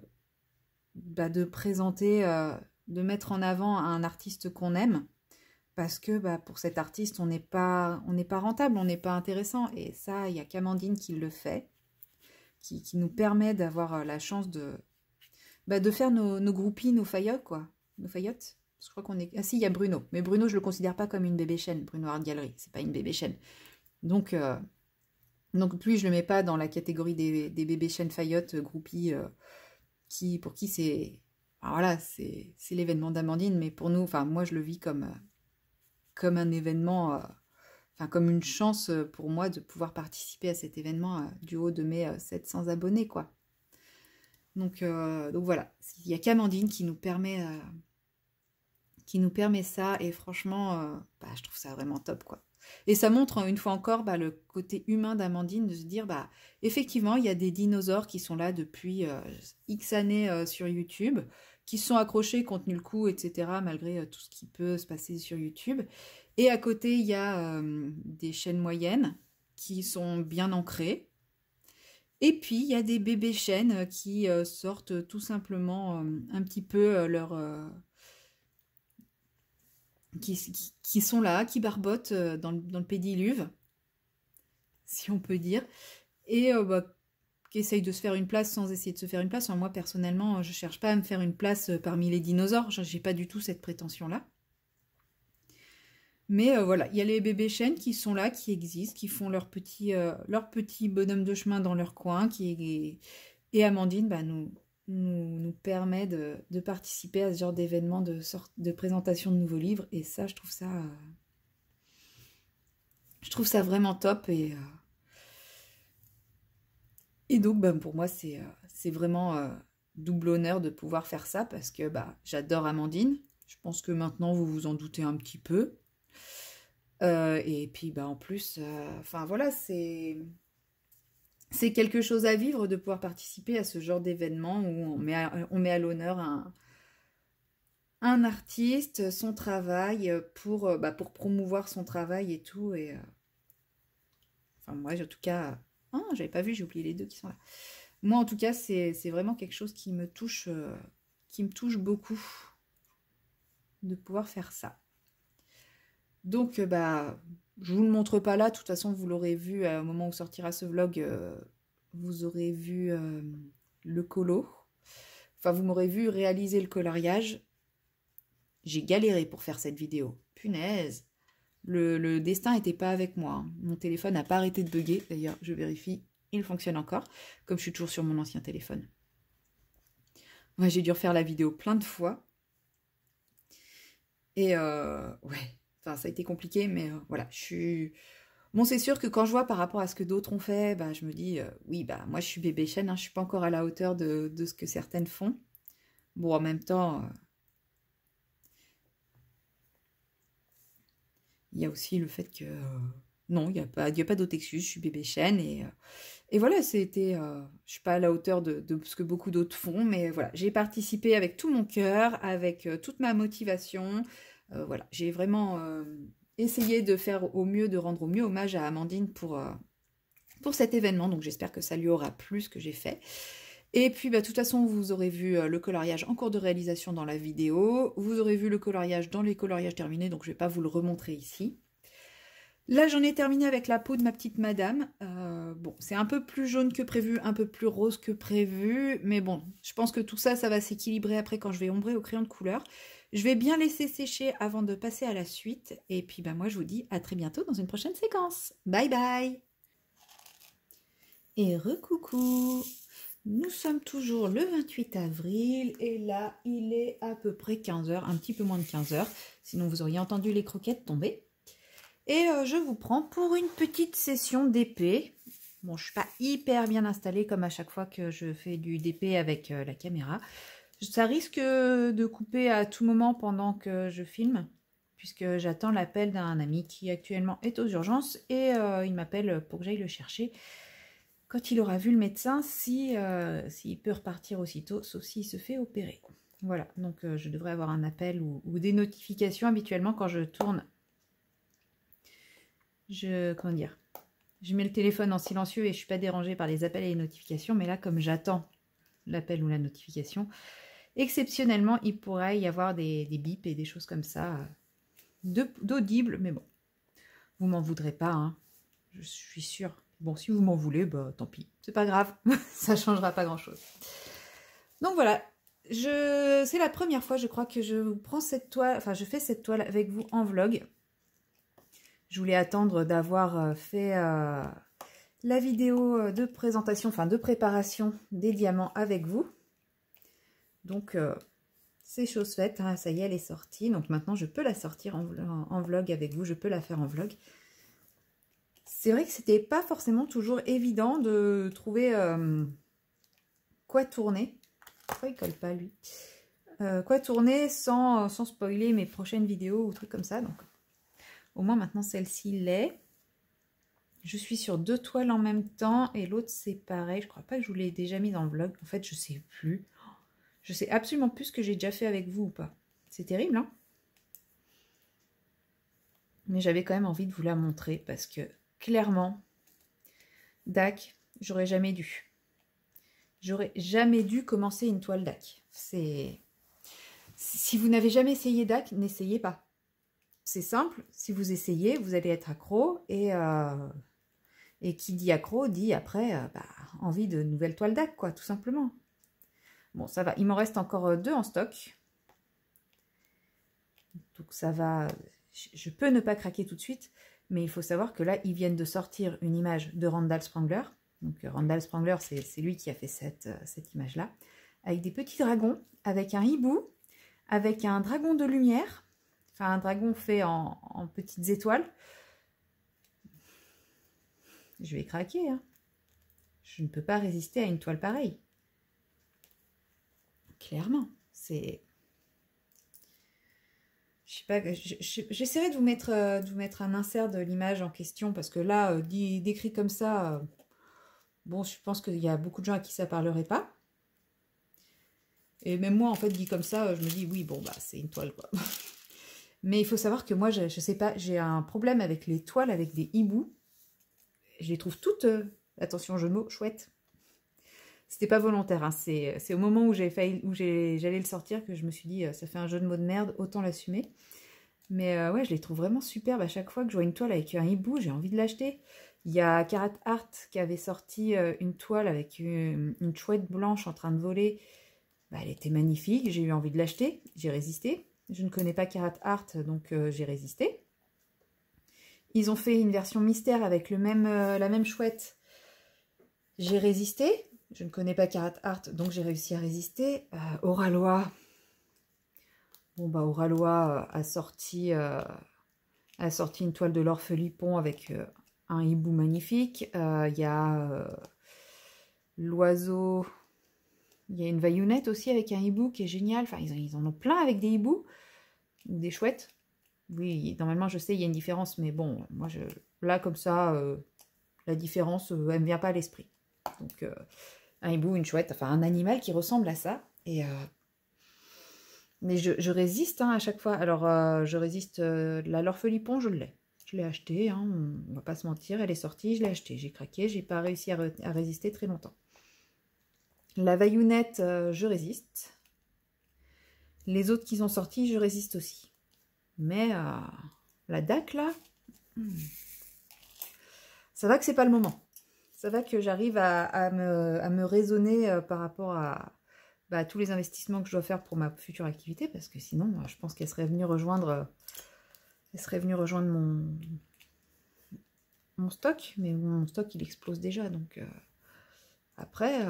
S1: bah, de présenter, euh, de mettre en avant un artiste qu'on aime parce que bah, pour cet artiste, on n'est pas, rentable, on n'est pas intéressant. Et ça, il n'y a qu'Amandine qui le fait, qui, nous permet d'avoir euh, la chance de, bah, de faire nos, groupies, nos faillottes, quoi. Nos Je crois qu'on est... Ah si, il y a Bruno. Mais Bruno, je ne le considère pas comme une bébé chaîne. Bruno Art Gallery, c'est pas une bébé chaîne. Donc, euh, lui, je ne le mets pas dans la catégorie des, bébés chaînes faillottes, euh, groupies, qui, pour qui c'est... Voilà, c'est l'événement d'Amandine, mais pour nous, enfin, moi, je le vis comme comme un événement, euh, enfin comme une chance euh, pour moi de pouvoir participer à cet événement euh, du haut de mes 700 abonnés, quoi. Donc, donc voilà, il n'y a qu'Amandine qui nous permet qui nous permet ça. Et franchement, bah, je trouve ça vraiment top, quoi. Et ça montre hein, une fois encore bah, le côté humain d'Amandine de se dire bah effectivement il y a des dinosaures qui sont là depuis X années sur YouTube qui sont accrochés, compte tenu le coup, etc., malgré euh, tout ce qui peut se passer sur YouTube. Et à côté, il y a euh, des chaînes moyennes qui sont bien ancrées. Et puis, il y a des bébés chaînes euh, qui sortent tout simplement un petit peu leur... Qui, sont là, qui barbotent dans, le pédiluve, si on peut dire. Et bah, qui essayent de se faire une place sans essayer de se faire une place. Moi, personnellement, je ne cherche pas à me faire une place euh, parmi les dinosaures. Je n'ai pas du tout cette prétention-là. Mais euh, voilà, il y a les bébés chênes qui sont là, qui existent, qui font leur petit, euh, bonhomme de chemin dans leur coin. Qui Et Amandine bah, nous, nous, permet de, participer à ce genre d'événement de, de présentation de nouveaux livres. Et ça, je trouve ça... Je trouve ça vraiment top et... Et donc, ben, pour moi, c'est euh, vraiment euh, double honneur de pouvoir faire ça parce que bah, j'adore Amandine. Je pense que maintenant, vous vous en doutez un petit peu. Euh, et puis, bah, en plus, enfin voilà, c'est... quelque chose à vivre de pouvoir participer à ce genre d'événement où on met à, l'honneur un, artiste, son travail, bah, pour, promouvoir son travail et tout. Et, enfin, moi, en tout cas, ah, j'avais pas vu, j'ai oublié les deux qui sont là. Moi, en tout cas, c'est vraiment quelque chose qui me touche, euh, qui me touche beaucoup de pouvoir faire ça. Donc, euh, bah, je vous le montre pas là. De toute façon, vous l'aurez vu euh, au moment où sortira ce vlog. vous aurez vu le colo. Enfin, vous m'aurez vu réaliser le coloriage. J'ai galéré pour faire cette vidéo. Punaise le, destin n'était pas avec moi. Hein. Mon téléphone n'a pas arrêté de bugger. D'ailleurs, je vérifie, il fonctionne encore, comme je suis toujours sur mon ancien téléphone. Moi, j'ai dû refaire la vidéo plein de fois. Et euh, ouais, enfin, ça a été compliqué, mais euh, voilà, je suis... Bon, c'est sûr que quand je vois par rapport à ce que d'autres ont fait, bah, je me dis, euh, oui, bah, moi, je suis bébé chaîne, hein. je ne suis pas encore à la hauteur de ce que certaines font. Bon, en même temps, il y a aussi le fait que euh, non, il n'y a pas, y pas d'autre excuse, je suis bébé chêne. Et, euh, et voilà, c'était, euh, je suis pas à la hauteur de, ce que beaucoup d'autres font, mais voilà, j'ai participé avec tout mon cœur, avec toute ma motivation. voilà, j'ai vraiment essayé de faire au mieux, de rendre au mieux hommage à Amandine pour, pour cet événement. Donc j'espère que ça lui aura plu ce que j'ai fait. Et puis, bah, de toute façon, vous aurez vu euh, le coloriage en cours de réalisation dans la vidéo. Vous aurez vu le coloriage dans les coloriages terminés, donc je ne vais pas vous le remontrer ici. Là, j'en ai terminé avec la peau de ma petite madame. Euh, bon, c'est un peu plus jaune que prévu, un peu plus rose que prévu. Mais bon, je pense que tout ça, ça va s'équilibrer après quand je vais ombrer au crayon de couleur. Je vais bien laisser sécher avant de passer à la suite. Et puis, bah, moi, je vous dis à très bientôt dans une prochaine séquence. Bye bye Et recoucou nous sommes toujours le 28 avril et là, il est à peu près 15h, un petit peu moins de 15h, sinon vous auriez entendu les croquettes tomber. Et euh, je vous prends pour une petite session d'épée. Bon, je suis pas hyper bien installée comme à chaque fois que je fais du d'épée avec euh, la caméra. Ça risque euh, de couper à tout moment pendant que je filme, puisque j'attends l'appel d'un ami qui actuellement est aux urgences et il m'appelle pour que j'aille le chercher quand il aura vu le médecin, euh, s'il si, peut repartir aussitôt, sauf s'il se fait opérer. Voilà, donc euh, je devrais avoir un appel ou, des notifications habituellement quand je tourne. Je, comment dire Je mets le téléphone en silencieux et je ne suis pas dérangée par les appels et les notifications, mais là, comme j'attends l'appel ou la notification, exceptionnellement, il pourrait y avoir des, bips et des choses comme ça euh, d'audibles, mais bon, vous m'en voudrez pas, hein. je suis sûre. Bon, si vous m'en voulez, bah tant pis, c'est pas grave, ça changera pas grand-chose. Donc voilà, je... c'est la première fois, je crois, que je vous prends cette toile, enfin je fais cette toile avec vous en vlog. Je voulais attendre d'avoir euh, fait euh, la vidéo euh, de présentation, enfin de préparation des diamants avec vous. Donc c'est chose faite, hein. ça y est, elle est sortie. Donc maintenant je peux la sortir en vlog avec vous, je peux la faire en vlog c'est vrai que c'était pas forcément toujours évident de trouver euh, quoi tourner. Pourquoi il colle pas lui euh, Quoi tourner euh, sans, spoiler mes prochaines vidéos ou trucs comme ça. Donc au moins maintenant celle-ci l'est. Je suis sur deux toiles en même temps et l'autre c'est pareil. Je crois pas que je vous l'ai déjà mis dans le vlog. En fait je sais plus. Je sais absolument plus ce que j'ai déjà fait avec vous ou pas. C'est terrible hein mais j'avais quand même envie de vous la montrer parce que clairement, DAC, j'aurais jamais dû. J'aurais jamais dû commencer une toile DAC. C'est... Si vous n'avez jamais essayé DAC, n'essayez pas. C'est simple, si vous essayez, vous allez être accro et... Euh, et qui dit accro dit après euh, bah, envie de nouvelles toiles d'ac, quoi, tout simplement. Bon, ça va. Il m'en reste encore euh, deux en stock. Donc ça va. Je peux ne pas craquer tout de suite. Mais il faut savoir que là, ils viennent de sortir une image de Randall Sprangler. Donc euh, Randall Sprangler, c'est lui qui a fait euh, cette, image-là. Avec des petits dragons, avec un hibou, avec un dragon de lumière. Enfin, un dragon fait en, petites étoiles. Je vais craquer. Hein. Je ne peux pas résister à une toile pareille. Clairement, c'est j'essaierai de vous mettre euh, vous mettre un insert de l'image en question parce que là, euh, décrit comme ça, euh, bon, je pense qu'il y a beaucoup de gens à qui ça parlerait pas. Et même moi, en fait, dit comme ça, je me dis oui, bon bah c'est une toile quoi. Mais il faut savoir que moi, je, ne sais pas, j'ai un problème avec les toiles avec des hiboux. Je les trouve toutes, attention je de mots, c'était pas volontaire, hein. c'est au moment où failli, où j'allais le sortir que je me suis dit, euh, ça fait un jeu de mots de merde, autant l'assumer. Mais euh, ouais, je les trouve vraiment superbes. À chaque fois que je vois une toile avec un hibou, j'ai envie de l'acheter. Il y a Karat Art qui avait sorti euh, une toile avec une, chouette blanche en train de voler. Bah, elle était magnifique, j'ai eu envie de l'acheter, j'ai résisté. Je ne connais pas Karat Art, donc j'ai résisté. Ils ont fait une version mystère avec le même, la même chouette. J'ai résisté. Je ne connais pas Karat Art, donc j'ai réussi à résister. Euh, Bon, bah, Loi euh, a sorti, euh, a sorti une toile de l'orphelipon avec euh, un hibou magnifique. Il y a l'oiseau... Il y a une vaillonnette aussi avec un hibou qui est génial. Enfin, ils en, ont plein avec des hiboux ou des chouettes. Oui, normalement, je sais, il y a une différence, mais bon, moi, je, là, comme ça, la différence, elle ne me vient pas à l'esprit. Donc, un hibou, une chouette, enfin un animal qui ressemble à ça. Et euh, mais je, résiste hein, à chaque fois. Alors euh, je résiste. Euh, l'orphelipon, je l'ai. Je l'ai acheté. Hein, on ne va pas se mentir. Elle est sortie, je l'ai acheté. J'ai craqué. J'ai pas réussi à, résister très longtemps. La vaillounette, je résiste. Les autres qui sont sortis, je résiste aussi. Mais la DAC là, hmm, ça va que c'est pas le moment ça va que j'arrive à, me, raisonner euh, par rapport à, bah, tous les investissements que je dois faire pour ma future activité, parce que sinon, euh, je pense qu'elle serait venue rejoindre, euh, elle serait venue rejoindre mon, stock, mais mon stock, il explose déjà. Donc, après,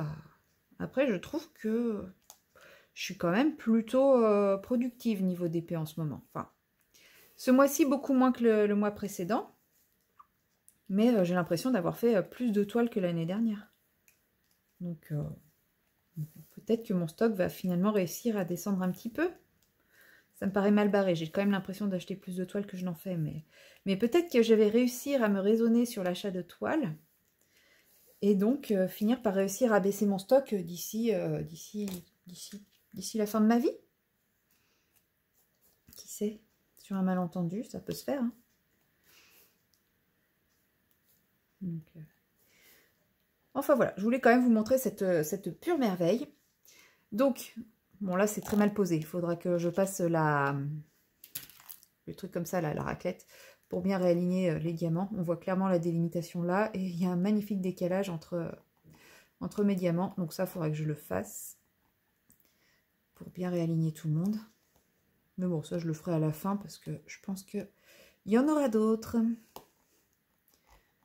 S1: après, je trouve que je suis quand même plutôt productive niveau DP en ce moment. Enfin, ce mois-ci, beaucoup moins que le mois précédent mais euh, j'ai l'impression d'avoir fait euh, plus de toiles que l'année dernière. Donc euh, peut-être que mon stock va finalement réussir à descendre un petit peu. Ça me paraît mal barré, j'ai quand même l'impression d'acheter plus de toiles que je n'en fais, mais, mais peut-être que je vais réussir à me raisonner sur l'achat de toiles et donc finir par réussir à baisser mon stock d'ici d'ici d'ici d'ici la fin de ma vie. Qui sait Sur un malentendu, ça peut se faire. Hein. Euh. Enfin voilà, je voulais quand même vous montrer euh, cette, pure merveille. Donc, bon là c'est très mal posé, il faudra que je passe la, euh, le truc comme ça, la raclette, pour bien réaligner les diamants. On voit clairement la délimitation là, et il y a un magnifique décalage entre, entre mes diamants, donc ça il faudra que je le fasse pour bien réaligner tout le monde. Mais bon, ça je le ferai à la fin parce que je pense qu'il y en aura d'autres.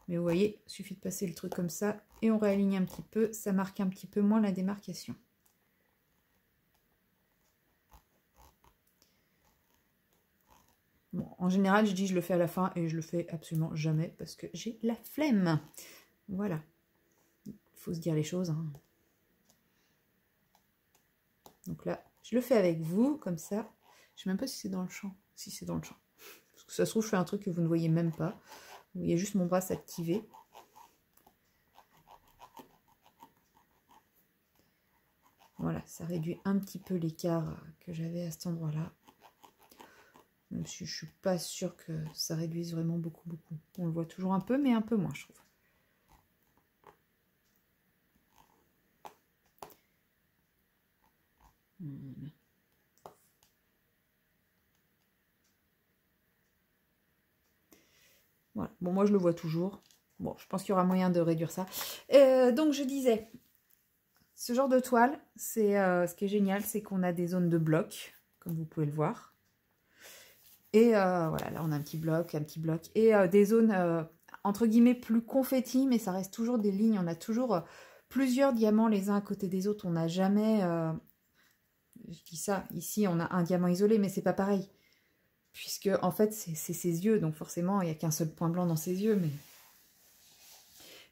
S1: Mais vous voyez, il suffit de passer le truc comme ça et on réaligne un petit peu. Ça marque un petit peu moins la démarcation. Bon, en général, je dis je le fais à la fin et je le fais absolument jamais parce que j'ai la flemme. Voilà. Il faut se dire les choses. Hein. Donc là, je le fais avec vous, comme ça. Je ne sais même pas si c'est dans le champ. Si c'est dans le champ. Parce que ça se trouve, je fais un truc que vous ne voyez même pas. Il y a juste mon bras s'activer. Voilà, ça réduit un petit peu l'écart que j'avais à cet endroit-là. je ne suis pas sûre que ça réduise vraiment beaucoup, beaucoup. On le voit toujours un peu, mais un peu moins, je trouve. Bon, moi, je le vois toujours. Bon, je pense qu'il y aura moyen de réduire ça. Euh, donc, je disais, ce genre de toile, c'est euh, ce qui est génial, c'est qu'on a des zones de blocs, comme vous pouvez le voir. Et euh, voilà, là, on a un petit bloc, un petit bloc. Et des zones, entre guillemets, plus confettis mais ça reste toujours des lignes. On a toujours plusieurs diamants les uns à côté des autres. On n'a jamais... je dis ça, ici, on a un diamant isolé, mais c'est pas pareil puisque en fait c'est ses yeux, donc forcément il n'y a qu'un seul point blanc dans ses yeux, mais...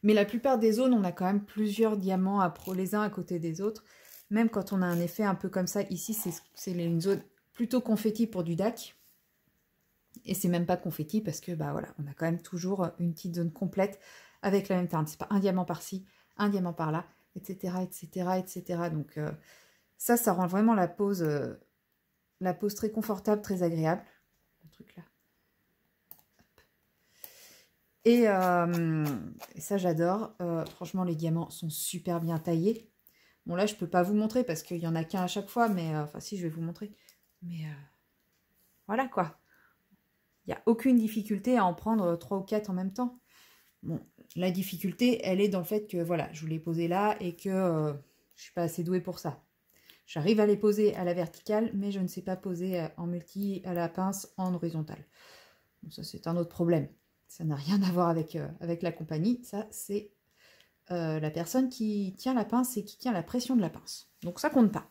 S1: Mais la plupart des zones, on a quand même plusieurs diamants à pro les uns à côté des autres, même quand on a un effet un peu comme ça. Ici, c'est une zone plutôt confetti pour du DAC, et c'est même pas confetti parce que, bah voilà, on a quand même toujours une petite zone complète avec la même teinte. C'est pas un diamant par-ci, un diamant par-là, etc., etc., etc. Donc euh, ça, ça rend vraiment la pose, euh, la pose très confortable, très agréable truc là. Euh, et, ça, j'adore. Euh, franchement, les diamants sont super bien taillés. Bon, là, je peux pas vous montrer parce qu'il y en a qu'un à chaque fois, mais euh, enfin, si, je vais vous montrer. Mais voilà quoi. Il n'y a aucune difficulté à en prendre trois ou quatre en même temps. Bon, la difficulté, elle est dans le fait que, voilà, je vous l'ai posé là et que je suis pas assez douée pour ça. J'arrive à les poser à la verticale, mais je ne sais pas poser euh, en multi à la pince en horizontale. ça, c'est un autre problème. Ça n'a rien à voir avec, euh, avec la compagnie. Ça, c'est euh, la personne qui tient la pince et qui tient la pression de la pince. Donc ça compte pas.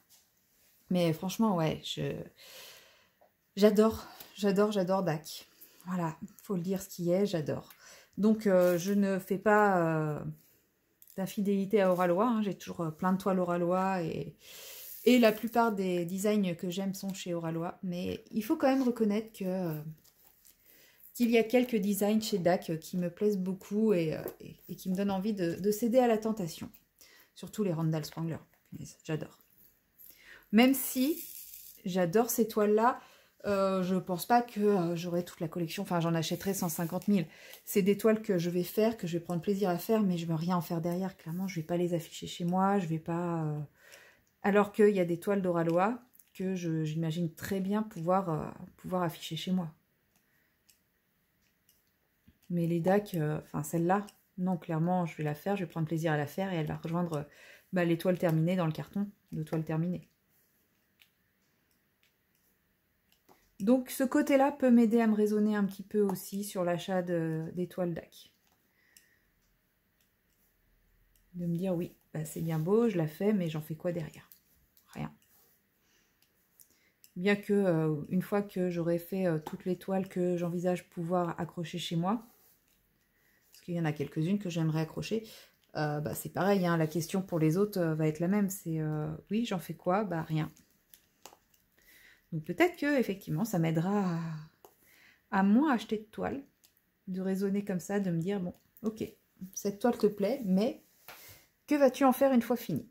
S1: Mais franchement, ouais, je j'adore, j'adore, j'adore DAC. Voilà, faut le dire ce qui est, j'adore. Donc je ne fais pas d'infidélité à Oralois. Hein. J'ai toujours plein de toiles Oralois et et la plupart des designs que j'aime sont chez auralois Mais il faut quand même reconnaître que euh, qu'il y a quelques designs chez DAC euh, qui me plaisent beaucoup et, euh, qui me donnent envie de, céder à la tentation. Surtout les Randall Sprangler. J'adore. Même si j'adore ces toiles-là, je je pense pas que j'aurai toute la collection. Enfin, j'en achèterai 150 000. C'est des toiles que je vais faire, que je vais prendre plaisir à faire, mais je ne veux rien en faire derrière. Clairement, je ne vais pas les afficher chez moi. Je ne vais pas... Alors qu'il y a des toiles d'Oraloa que j'imagine très bien pouvoir, euh, pouvoir afficher chez moi. Mais les DAC, euh, enfin celle-là, non, clairement, je vais la faire, je vais prendre plaisir à la faire et elle va rejoindre bah, les toiles terminées dans le carton de toiles terminées. Donc ce côté-là peut m'aider à me raisonner un petit peu aussi sur l'achat des toiles DAC. De me dire oui, bah, c'est bien beau, je la fais, mais j'en fais quoi derrière bien que euh, une fois que j'aurai fait euh, toutes les toiles que j'envisage pouvoir accrocher chez moi, parce qu'il y en a quelques-unes que j'aimerais accrocher, euh, bah, c'est pareil, hein, la question pour les autres va être la même, c'est oui j'en fais quoi Bah rien. Donc peut-être que effectivement ça m'aidera à, moins acheter de toiles, de raisonner comme ça, de me dire bon ok, cette toile te plaît, mais que vas-tu en faire une fois finie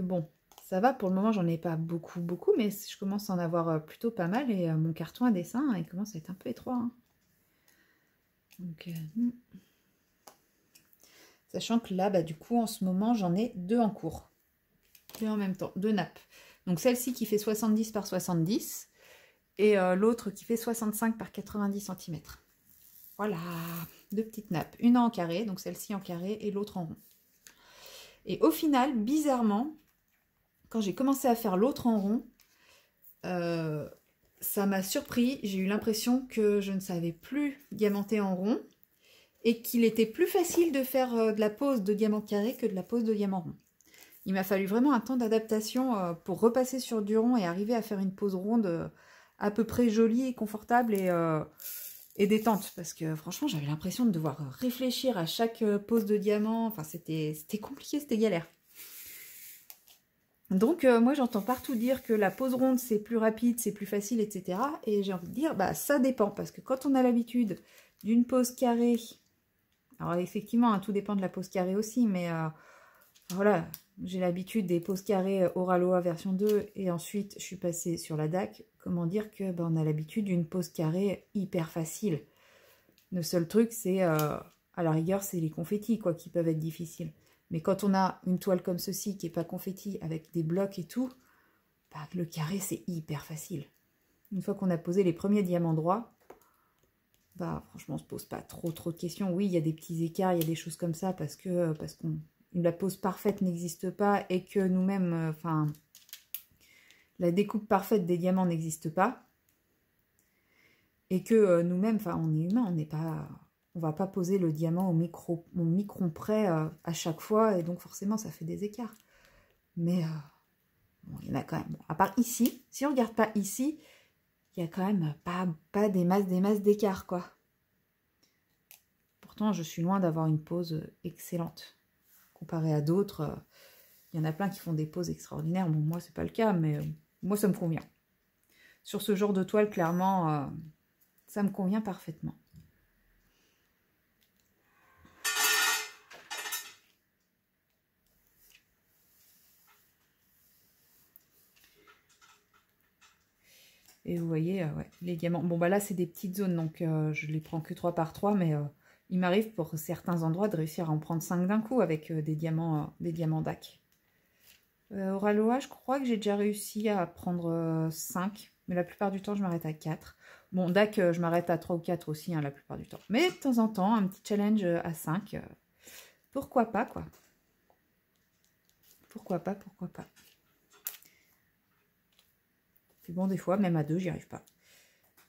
S1: bon, ça va, pour le moment, j'en ai pas beaucoup, beaucoup, mais je commence à en avoir euh, plutôt pas mal. Et euh, mon carton à dessin, hein, il commence à être un peu étroit. Hein. Euh, hmm. Sachant que là, bah, du coup, en ce moment, j'en ai deux en cours. Et en même temps, deux nappes. Donc celle-ci qui fait 70 par 70 et l'autre qui fait 65 par 90 cm. Voilà, deux petites nappes. Une en carré, donc celle-ci en carré et l'autre en rond. Et au final, bizarrement, quand j'ai commencé à faire l'autre en rond, euh, ça m'a surpris. J'ai eu l'impression que je ne savais plus diamanter en rond et qu'il était plus facile de faire euh, de la pose de diamant carré que de la pose de diamant rond. Il m'a fallu vraiment un temps d'adaptation euh, pour repasser sur du rond et arriver à faire une pose ronde à peu près jolie et confortable et, et détente. Parce que franchement, j'avais l'impression de devoir réfléchir à chaque pose de diamant. Enfin, c'était compliqué, c'était galère. Donc euh, moi j'entends partout dire que la pose ronde c'est plus rapide, c'est plus facile, etc. Et j'ai envie de dire, bah ça dépend, parce que quand on a l'habitude d'une pose carrée, alors effectivement hein, tout dépend de la pose carrée aussi, mais euh, voilà, j'ai l'habitude des poses carrées euh, Oraloa version 2, et ensuite je suis passée sur la DAC, comment dire que bah, on a l'habitude d'une pose carrée hyper facile. Le seul truc c'est, à la rigueur c'est les confettis quoi qui peuvent être difficiles. Mais quand on a une toile comme ceci qui n'est pas confetti avec des blocs et tout, bah, le carré c'est hyper facile. Une fois qu'on a posé les premiers diamants droits, bah franchement on se pose pas trop trop de questions. Oui, il y a des petits écarts, il y a des choses comme ça parce que euh, parce qu'on la pose parfaite n'existe pas et que nous-mêmes, euh, enfin la découpe parfaite des diamants n'existe pas et que euh, nous-mêmes, enfin on est humain, on n'est pas on va pas poser le diamant au, micro, micron près euh, à chaque fois, et donc forcément ça fait des écarts. Mais euh, il y en a quand même, à part ici, si on regarde pas ici, il n'y a quand même pas, pas des masses, des masses d'écarts, quoi. Pourtant, je suis loin d'avoir une pose excellente. Comparée à d'autres, euh, il y en a plein qui font des poses extraordinaires. Bon, moi, c'est pas le cas, mais moi, ça me convient. Sur ce genre de toile, clairement, ça me convient parfaitement. Et vous voyez, euh, les diamants. Bon, bah là, c'est des petites zones, donc je euh, je les prends que 3 par 3, mais euh, il m'arrive pour certains endroits de réussir à en prendre 5 d'un coup avec des diamants des diamants DAC. Oraloa, je crois que j'ai déjà réussi à prendre 5, mais la plupart du temps, je m'arrête à 4. Bon, DAC, je m'arrête à 3 ou 4 aussi, hein, la plupart du temps. Mais de temps en temps, un petit challenge à 5, pourquoi pas, quoi. Pourquoi pas, pourquoi pas. C'est bon, des fois, même à deux, j'y arrive pas.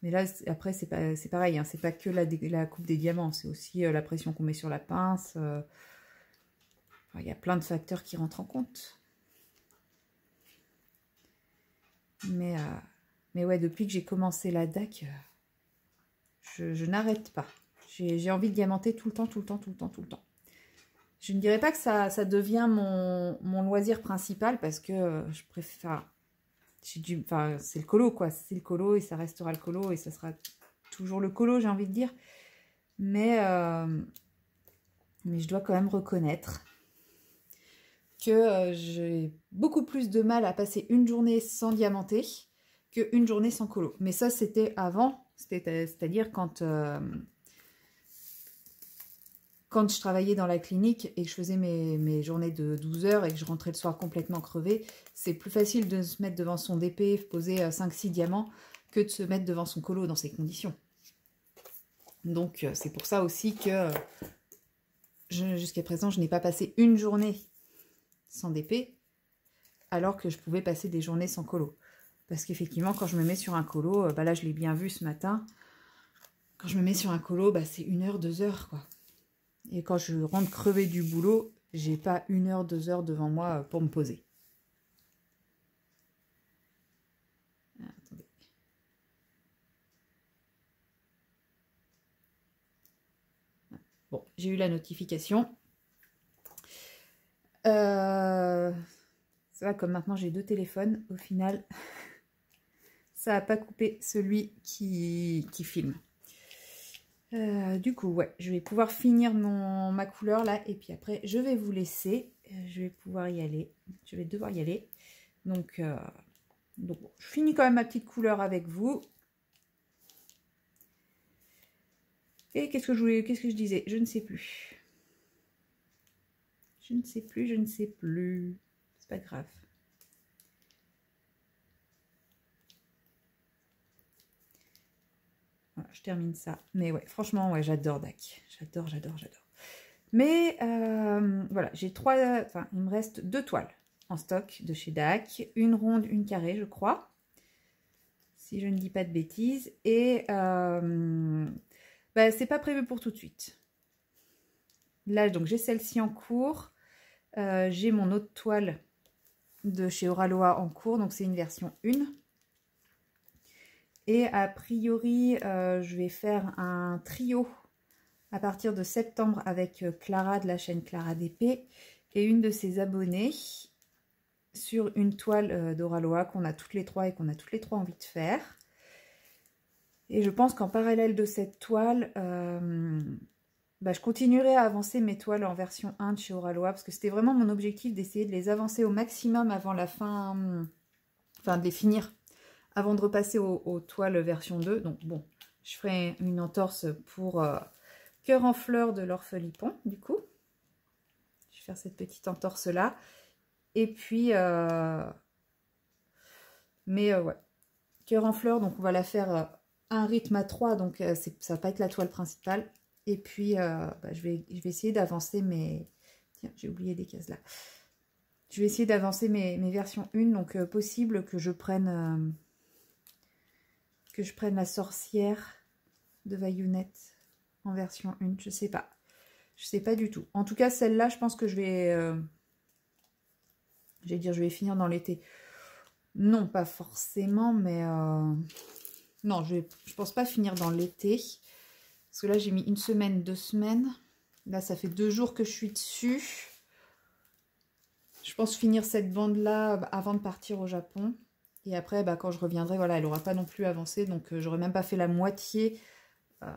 S1: Mais là, après, c'est pareil. Ce hein. C'est pas que la, coupe des diamants. C'est aussi euh, la pression qu'on met sur la pince. Euh. Il y a plein de facteurs qui rentrent en compte. Mais, euh, mais ouais, depuis que j'ai commencé la DAC, je, n'arrête pas. J'ai envie de diamanter tout le temps, tout le temps, tout le temps, tout le temps. Je ne dirais pas que ça, devient mon, mon, loisir principal parce que je préfère c'est le colo, quoi. C'est le colo et ça restera le colo et ça sera toujours le colo, j'ai envie de dire. Mais, euh, mais je dois quand même reconnaître que euh, j'ai beaucoup plus de mal à passer une journée sans diamanter qu'une journée sans colo. Mais ça, c'était avant, c'est-à-dire quand, euh, quand je travaillais dans la clinique et que je faisais mes, journées de 12 heures et que je rentrais le soir complètement crevée, c'est plus facile de se mettre devant son DP, poser 5-6 euh, diamants, que de se mettre devant son colo dans ces conditions. Donc euh, c'est pour ça aussi que euh, jusqu'à présent, je n'ai pas passé une journée sans DP, alors que je pouvais passer des journées sans colo. Parce qu'effectivement, quand je me mets sur un colo, bah là je l'ai bien vu ce matin, quand je me mets sur un colo, bah c'est une heure, deux heures, quoi. Et quand je rentre crevé du boulot, j'ai pas une heure, deux heures devant moi pour me poser. Ah, bon, j'ai eu la notification. ça euh, va, comme maintenant j'ai deux téléphones, au final, ça n'a pas coupé celui qui filme. Euh, du coup, ouais, je vais pouvoir finir mon, ma couleur là, et puis après, je vais vous laisser. Euh, je vais pouvoir y aller. Je vais devoir y aller. Donc, euh, donc je finis quand même ma petite couleur avec vous. Et qu'est-ce que je voulais, qu'est-ce que je disais Je ne sais plus. Je ne sais plus, je ne sais plus. C'est pas grave. je termine ça. Mais ouais, franchement, ouais, j'adore DAC. J'adore, j'adore, j'adore. Mais euh, voilà, j'ai trois, enfin, il me reste deux toiles en stock de chez DAC. Une ronde, une carrée, je crois. Si je ne dis pas de bêtises. Et euh, bah, c'est pas prévu pour tout de suite. Là, donc, j'ai celle-ci en cours. Euh, j'ai mon autre toile de chez Oraloa en cours. Donc, c'est une version 1. Et a priori, euh, je vais faire un trio à partir de septembre avec euh, Clara de la chaîne Clara d'épée et une de ses abonnées sur une toile euh, d'Oraloa qu'on a toutes les trois et qu'on a toutes les trois envie de faire. Et je pense qu'en parallèle de cette toile, bah, je continuerai à avancer mes toiles en version 1 de chez Oraloa parce que c'était vraiment mon objectif d'essayer de les avancer au maximum avant la fin, enfin de les finir avant de repasser aux, toiles version 2. Donc bon, je ferai une entorse pour euh, cœur en fleurs de l'orphelipon, du coup. Je vais faire cette petite entorse là. Et puis, euh, mais euh, ouais, cœur en fleurs, donc on va la faire un rythme à 3, donc ça va pas être la toile principale. Et puis, bah, je, vais, essayer d'avancer mes... Tiens, j'ai oublié des cases là. Je vais essayer d'avancer mes, mes, versions 1, donc possible que je prenne que je prenne la sorcière de Vayounette en version 1, je sais pas. Je sais pas du tout. En tout cas, celle-là, je pense que je vais... Euh, je vais dire, je vais finir dans l'été. Non, pas forcément, mais... Euh, non, je, ne pense pas finir dans l'été. Parce que là, j'ai mis une semaine, deux semaines. Là, ça fait deux jours que je suis dessus. Je pense finir cette bande-là avant de partir au Japon. Et après, bah, quand je reviendrai, voilà, elle n'aura pas non plus avancé. Donc, euh, j'aurais même pas fait la moitié euh,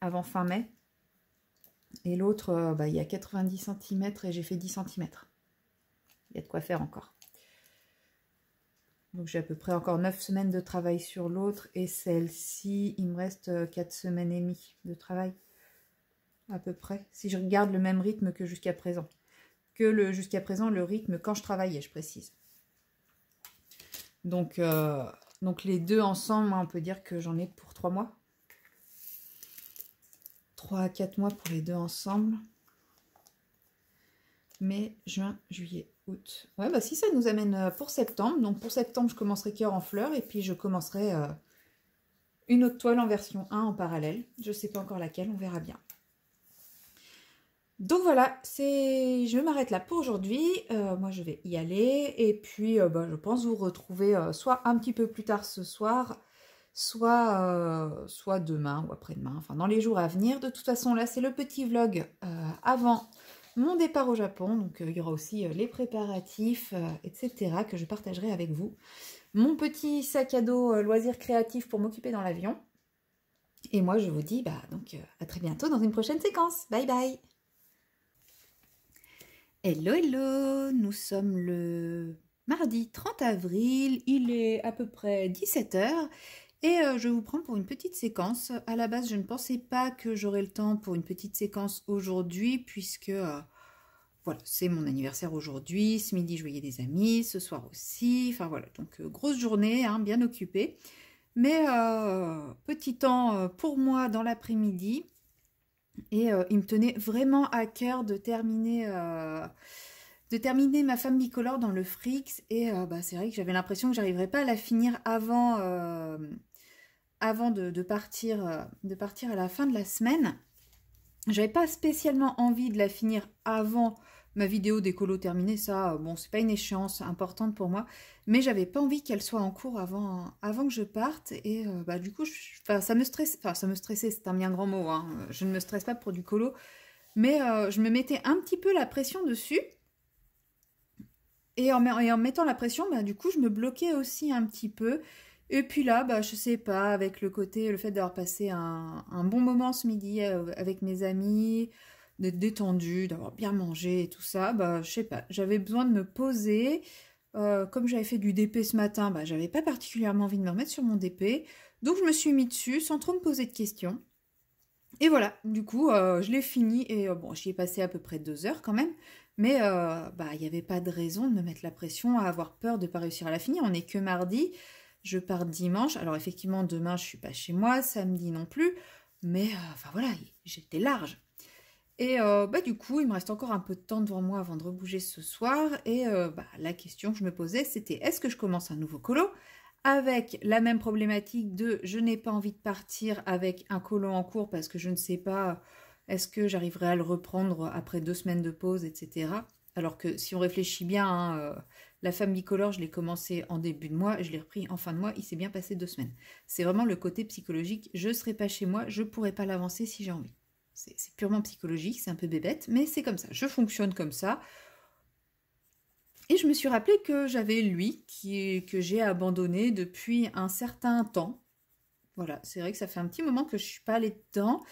S1: avant fin mai. Et l'autre, euh, bah, il y a 90 cm et j'ai fait 10 cm. Il y a de quoi faire encore. Donc, j'ai à peu près encore 9 semaines de travail sur l'autre. Et celle-ci, il me reste 4 semaines et demie de travail. À peu près. Si je regarde le même rythme que jusqu'à présent. Que jusqu'à présent, le rythme quand je travaillais, je précise. Donc, euh, donc les deux ensemble, on peut dire que j'en ai pour trois mois. Trois à quatre mois pour les deux ensemble. Mai, juin, juillet, août. Ouais, bah si, ça nous amène euh, pour septembre. Donc pour septembre, je commencerai cœur en fleurs et puis je commencerai euh, une autre toile en version 1 en parallèle. Je ne sais pas encore laquelle, on verra bien. Donc voilà, je m'arrête là pour aujourd'hui. Euh, moi, je vais y aller. Et puis, euh, bah, je pense vous retrouver euh, soit un petit peu plus tard ce soir, soit, demain ou après-demain, enfin dans les jours à venir. De toute façon, là, c'est le petit vlog avant mon départ au Japon. Donc, il y aura aussi les préparatifs, etc., que je partagerai avec vous. Mon petit sac à dos loisirs créatifs pour m'occuper dans l'avion. Et moi, je vous dis bah, donc, à très bientôt dans une prochaine séquence. Bye bye Hello, hello, nous sommes le mardi 30 avril, il est à peu près 17h et euh, je vous prends pour une petite séquence. À la base, je ne pensais pas que j'aurais le temps pour une petite séquence aujourd'hui puisque euh, voilà, c'est mon anniversaire aujourd'hui, ce midi je voyais des amis, ce soir aussi, enfin voilà, donc euh, grosse journée, hein, bien occupée. Mais petit temps pour moi dans l'après-midi et euh, il me tenait vraiment à cœur de terminer, euh, de terminer ma femme bicolore dans le Frix. Et euh, bah, c'est vrai que j'avais l'impression que j'arriverais pas à la finir avant, de, de partir, de partir à la fin de la semaine. J'avais pas spécialement envie de la finir avant ma vidéo d'écolo terminée, ça, bon, c'est pas une échéance importante pour moi, mais j'avais pas envie qu'elle soit en cours avant, avant que je parte, et euh, bah, du coup, ça me stressait, enfin, ça me stressait, c'est un bien grand mot, hein, je ne me stresse pas pour du colo, mais euh, je me mettais un petit peu la pression dessus, et en, mettant la pression, bah, du coup, je me bloquais aussi un petit peu, et puis là, bah, je sais pas, avec le côté, le fait d'avoir passé un, bon moment ce midi euh, avec mes amis, d'être détendu, d'avoir bien mangé et tout ça, bah, je sais pas, j'avais besoin de me poser. Euh, comme j'avais fait du DP ce matin, bah, j'avais pas particulièrement envie de me remettre sur mon DP. Donc je me suis mis dessus sans trop me poser de questions. Et voilà, du coup, euh, je l'ai fini et euh, bon, j'y ai passé à peu près deux heures quand même. Mais bah, il n'y avait pas de raison de me mettre la pression à avoir peur de ne pas réussir à la finir. On n'est que mardi, je pars dimanche. Alors effectivement, demain, je suis pas chez moi, samedi non plus. Mais enfin voilà, j'étais large. Et euh, bah, du coup, il me reste encore un peu de temps devant moi avant de rebouger ce soir. Et euh, bah, la question que je me posais, c'était est-ce que je commence un nouveau colo avec la même problématique de je n'ai pas envie de partir avec un colo en cours parce que je ne sais pas est-ce que j'arriverai à le reprendre après deux semaines de pause, etc. Alors que si on réfléchit bien, hein, euh, la femme bicolore, je l'ai commencé en début de mois, je l'ai repris en fin de mois, il s'est bien passé deux semaines. C'est vraiment le côté psychologique, je ne serai pas chez moi, je ne pourrai pas l'avancer si j'ai envie. C'est purement psychologique, c'est un peu bébête, mais c'est comme ça. Je fonctionne comme ça. Et je me suis rappelé que j'avais lui qui, que j'ai abandonné depuis un certain temps. Voilà, c'est vrai que ça fait un petit moment que je suis pas allée dedans.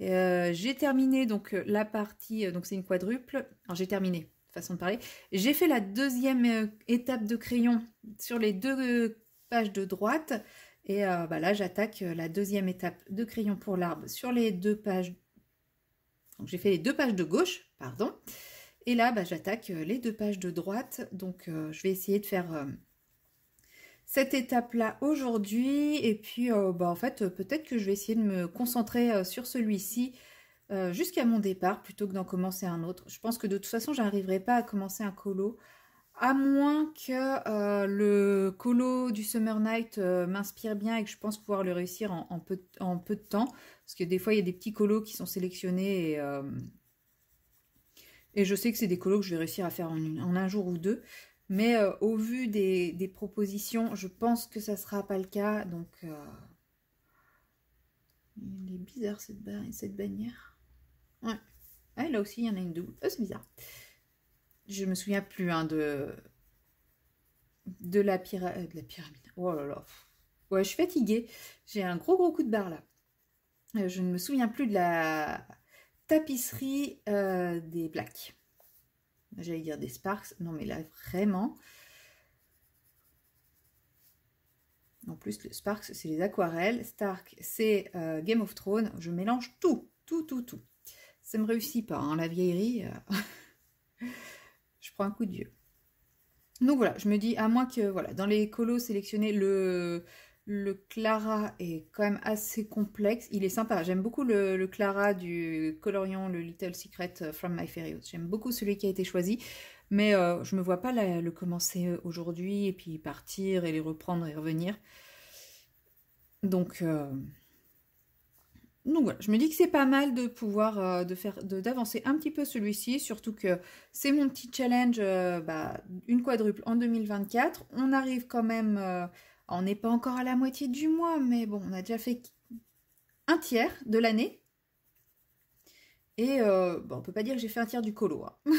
S1: Euh, j'ai terminé donc euh, la partie, euh, donc c'est une quadruple. Alors j'ai terminé, façon de parler. J'ai fait la deuxième étape de crayon sur les deux pages de droite. Et bah là, j'attaque la deuxième étape de crayon pour l'arbre sur les deux pages donc j'ai fait les deux pages de gauche, pardon. Et là, bah, j'attaque euh, les deux pages de droite. Donc euh, je vais essayer de faire euh, cette étape-là aujourd'hui. Et puis, bah, en fait, peut-être que je vais essayer de me concentrer sur celui-ci jusqu'à mon départ plutôt que d'en commencer un autre. Je pense que de toute façon, je n'arriverai pas à commencer un colo. À moins que le colo du Summer Night m'inspire bien et que je pense pouvoir le réussir en peu de temps. Parce que des fois, il y a des petits colos qui sont sélectionnés et, euh, je sais que c'est des colos que je vais réussir à faire en, un jour ou deux. Mais euh, au vu des, propositions, je pense que ça ne sera pas le cas. Donc, euh, il est bizarre cette, cette bannière. Ouais. là aussi, il y en a une double. Oh, c'est bizarre. Je ne me souviens plus hein, de de la, de la pyramide. Oh là là. Ouais, je suis fatiguée. J'ai un gros gros coup de barre là. Euh, je ne me souviens plus de la tapisserie euh, des plaques. J'allais dire des Sparks, non mais là vraiment. En plus, le Sparks, c'est les aquarelles. Stark, c'est euh, Game of Thrones. Je mélange tout, tout, tout, tout. Ça ne me réussit pas, hein, la vieillerie. je prends un coup de vieux. Donc voilà, je me dis, à moins que, voilà, dans les colos sélectionnés, le, le Clara est quand même assez complexe. Il est sympa. J'aime beaucoup le, Clara du Colorian, le Little Secret euh, from My Fairy J'aime beaucoup celui qui a été choisi. Mais euh, je ne me vois pas le commencer euh, aujourd'hui et puis partir et les reprendre et revenir. Donc, voilà, je me dis que c'est pas mal de pouvoir d'avancer un petit peu celui-ci, surtout que c'est mon petit challenge, bah, une quadruple en 2024. On arrive quand même on n'est pas encore à la moitié du mois, mais bon, on a déjà fait un tiers de l'année. Et on euh, bon, on peut pas dire que j'ai fait un tiers du colo. Hein.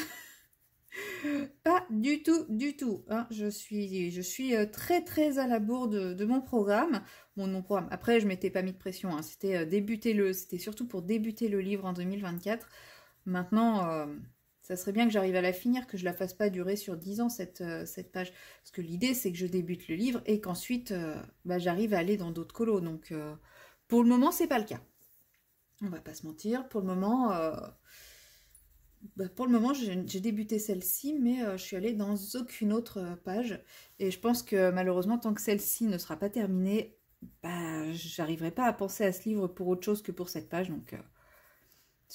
S1: pas du tout, du tout. Hein. Je, suis, je suis euh, très très à la bourre de, mon programme. Bon, mon programme. Après, je m'étais pas mis de pression. Hein. C'était euh, débuter le. C'était surtout pour débuter le livre en 2024. Maintenant, ça serait bien que j'arrive à la finir, que je la fasse pas durer sur 10 ans cette, euh, cette page. Parce que l'idée, c'est que je débute le livre et qu'ensuite, euh, bah, j'arrive à aller dans d'autres colos. Donc, euh, pour le moment, c'est pas le cas. On va pas se mentir. Pour le moment, bah, pour le moment, j'ai débuté celle-ci, mais je suis allée dans aucune autre page. Et je pense que malheureusement, tant que celle-ci ne sera pas terminée, bah, j'arriverai pas à penser à ce livre pour autre chose que pour cette page. Donc,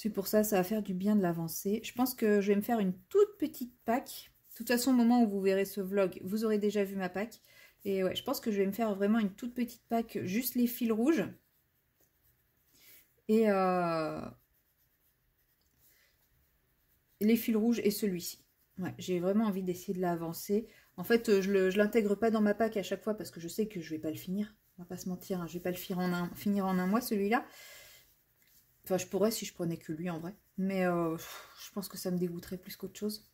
S1: c'est pour ça, ça va faire du bien de l'avancer. Je pense que je vais me faire une toute petite pack. De toute façon, au moment où vous verrez ce vlog, vous aurez déjà vu ma pack. Et ouais, je pense que je vais me faire vraiment une toute petite pack, juste les fils rouges. Et euh, les fils rouges et celui-ci. Ouais, j'ai vraiment envie d'essayer de l'avancer. En fait, euh, je ne l'intègre pas dans ma pack à chaque fois parce que je sais que je ne vais pas le finir. On va pas se mentir, hein, je ne vais pas le finir en un mois celui-là. Enfin, je pourrais si je prenais que lui en vrai. Mais euh, je pense que ça me dégoûterait plus qu'autre chose.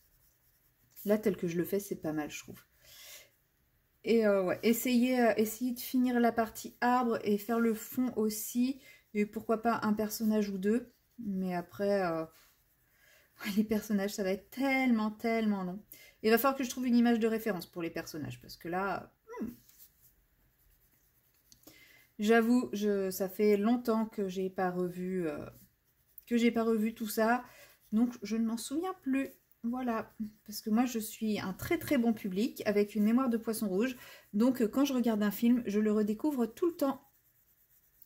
S1: Là, tel que je le fais, c'est pas mal, je trouve. Et euh, ouais, essayez, euh, de finir la partie arbre et faire le fond aussi. Et pourquoi pas un personnage ou deux. Mais après, les personnages, ça va être tellement, tellement long. il va falloir que je trouve une image de référence pour les personnages. Parce que là, J'avoue, ça fait longtemps que j'ai pas revu euh, que j'ai pas revu tout ça, donc je ne m'en souviens plus. Voilà, parce que moi je suis un très très bon public avec une mémoire de poisson rouge, donc euh, quand je regarde un film, je le redécouvre tout le temps.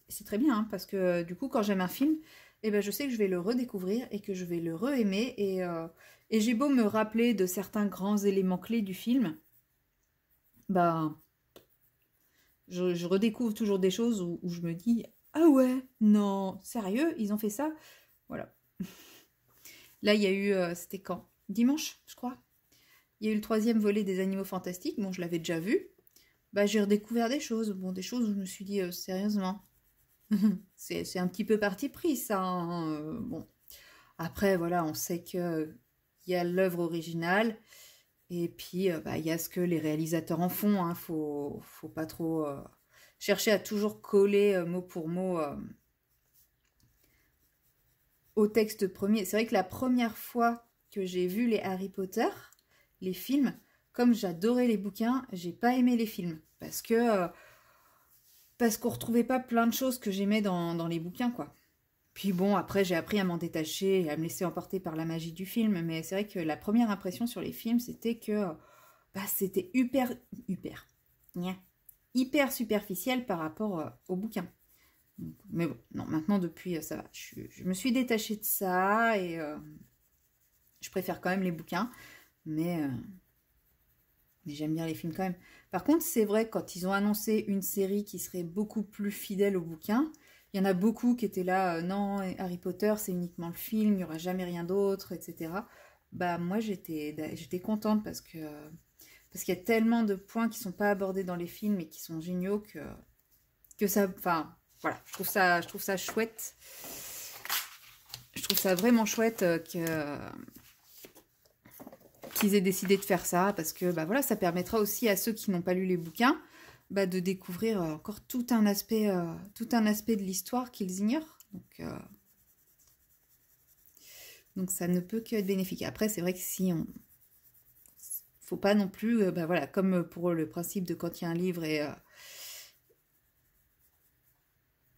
S1: C'est très bien, hein, parce que euh, du coup quand j'aime un film, eh ben, je sais que je vais le redécouvrir et que je vais le re-aimer, et, j'ai beau me rappeler de certains grands éléments clés du film, ben, je, redécouvre toujours des choses où, je me dis Ah ouais, non, sérieux, ils ont fait ça Voilà. Là, il y a eu, euh, c'était quand Dimanche, je crois. Il y a eu le troisième volet des animaux fantastiques. Bon, je l'avais déjà vu. Bah, j'ai redécouvert des choses. Bon, des choses où je me suis dit, euh, sérieusement, c'est un petit peu parti pris, ça. Hein, euh, bon. Après, voilà, on sait que il y a l'œuvre originale. Et puis, euh, bah, il y a ce que les réalisateurs en font. Il hein. ne faut, pas trop euh, chercher à toujours coller euh, mot pour mot au texte premier. C'est vrai que la première fois que j'ai vu les Harry Potter, les films, comme j'adorais les bouquins, j'ai pas aimé les films. Parce que parce qu'on retrouvait pas plein de choses que j'aimais dans, dans les bouquins, quoi. Puis bon, après, j'ai appris à m'en détacher et à me laisser emporter par la magie du film. Mais c'est vrai que la première impression sur les films, c'était que bah, c'était hyper, hyper, hyper superficiel par rapport euh, au bouquin. mais bon, non, maintenant, depuis, euh, ça va. Je, me suis détachée de ça et euh, je préfère quand même les bouquins. Mais, j'aime bien les films quand même. Par contre, c'est vrai, quand ils ont annoncé une série qui serait beaucoup plus fidèle au bouquin, il y en a beaucoup qui étaient là, euh, non, Harry Potter, c'est uniquement le film, il n'y aura jamais rien d'autre, etc. Bah moi j'étais j'étais contente parce que parce qu'il y a tellement de points qui sont pas abordés dans les films et qui sont géniaux que que ça, enfin voilà, je trouve ça je trouve ça chouette. Je trouve ça vraiment chouette euh, que qu'ils aient décidé de faire ça parce que bah voilà, ça permettra aussi à ceux qui n'ont pas lu les bouquins bah, de découvrir euh, encore tout un aspect, euh, tout un aspect de l'histoire qu'ils ignorent. Donc, euh, donc ça ne peut que être bénéfique. Après, c'est vrai que si on... Faut pas non plus, bah, voilà, comme pour le principe de quand il y a un livre et,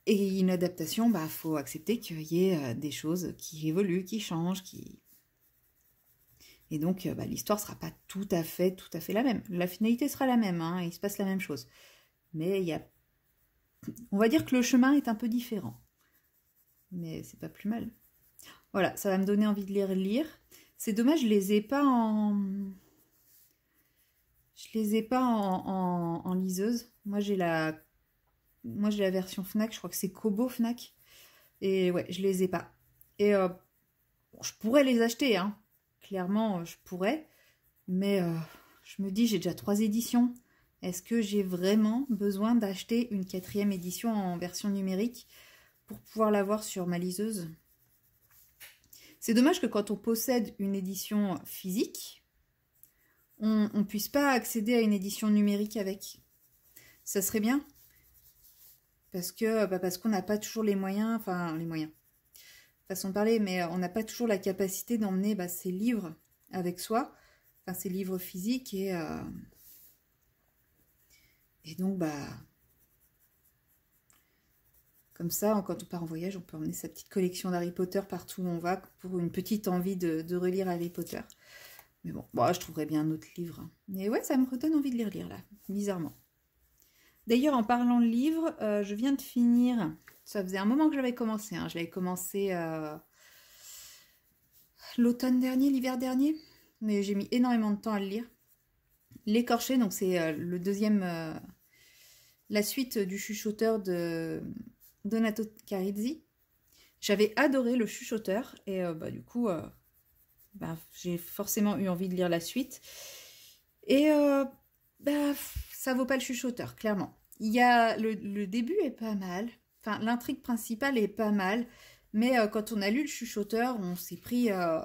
S1: et une adaptation, il bah, faut accepter qu'il y ait des choses qui évoluent, qui changent, qui et donc, l'histoire euh, bah, l'histoire sera pas tout à fait, tout à fait la même. La finalité sera la même, hein, il se passe la même chose. Mais il y a... On va dire que le chemin est un peu différent. Mais c'est pas plus mal. Voilà, ça va me donner envie de les relire. C'est dommage, je les ai pas en... Je les ai pas en, liseuse. Moi, j'ai la... Moi, j'ai la version FNAC. Je crois que c'est Kobo FNAC. Et ouais, je les ai pas. Et euh, je pourrais les acheter, hein, Clairement, euh, je pourrais, mais euh, je me dis, j'ai déjà trois éditions. Est-ce que j'ai vraiment besoin d'acheter une quatrième édition en version numérique pour pouvoir l'avoir sur ma liseuse C'est dommage que quand on possède une édition physique, on ne puisse pas accéder à une édition numérique avec. Ça serait bien, parce que bah, parce qu'on n'a pas toujours les moyens, enfin les moyens, façon de parler, mais euh, on n'a pas toujours la capacité d'emmener ses bah, livres avec soi, enfin ses livres physiques, et, euh, et donc, bah, comme ça, quand on part en voyage, on peut emmener sa petite collection d'Harry Potter partout où on va pour une petite envie de, relire Harry Potter. Mais bon, moi, je trouverais bien un autre livre. Mais ouais, ça me redonne envie de les relire, là, bizarrement. D'ailleurs, en parlant de livres, euh, je viens de finir ça faisait un moment que j'avais commencé. Hein. Je l'avais commencé euh, l'automne dernier, l'hiver dernier. Mais j'ai mis énormément de temps à le lire. L'écorché, donc c'est euh, le deuxième... Euh, la suite du chuchoteur de Donato Carizzi. J'avais adoré le chuchoteur. Et bah, du coup, bah, j'ai forcément eu envie de lire la suite. Et bah, ça vaut pas le chuchoteur, clairement. Il a le début est pas mal, Enfin, l'intrigue principale est pas mal, mais euh, quand on a lu le chuchoteur, on s'est pris. Euh,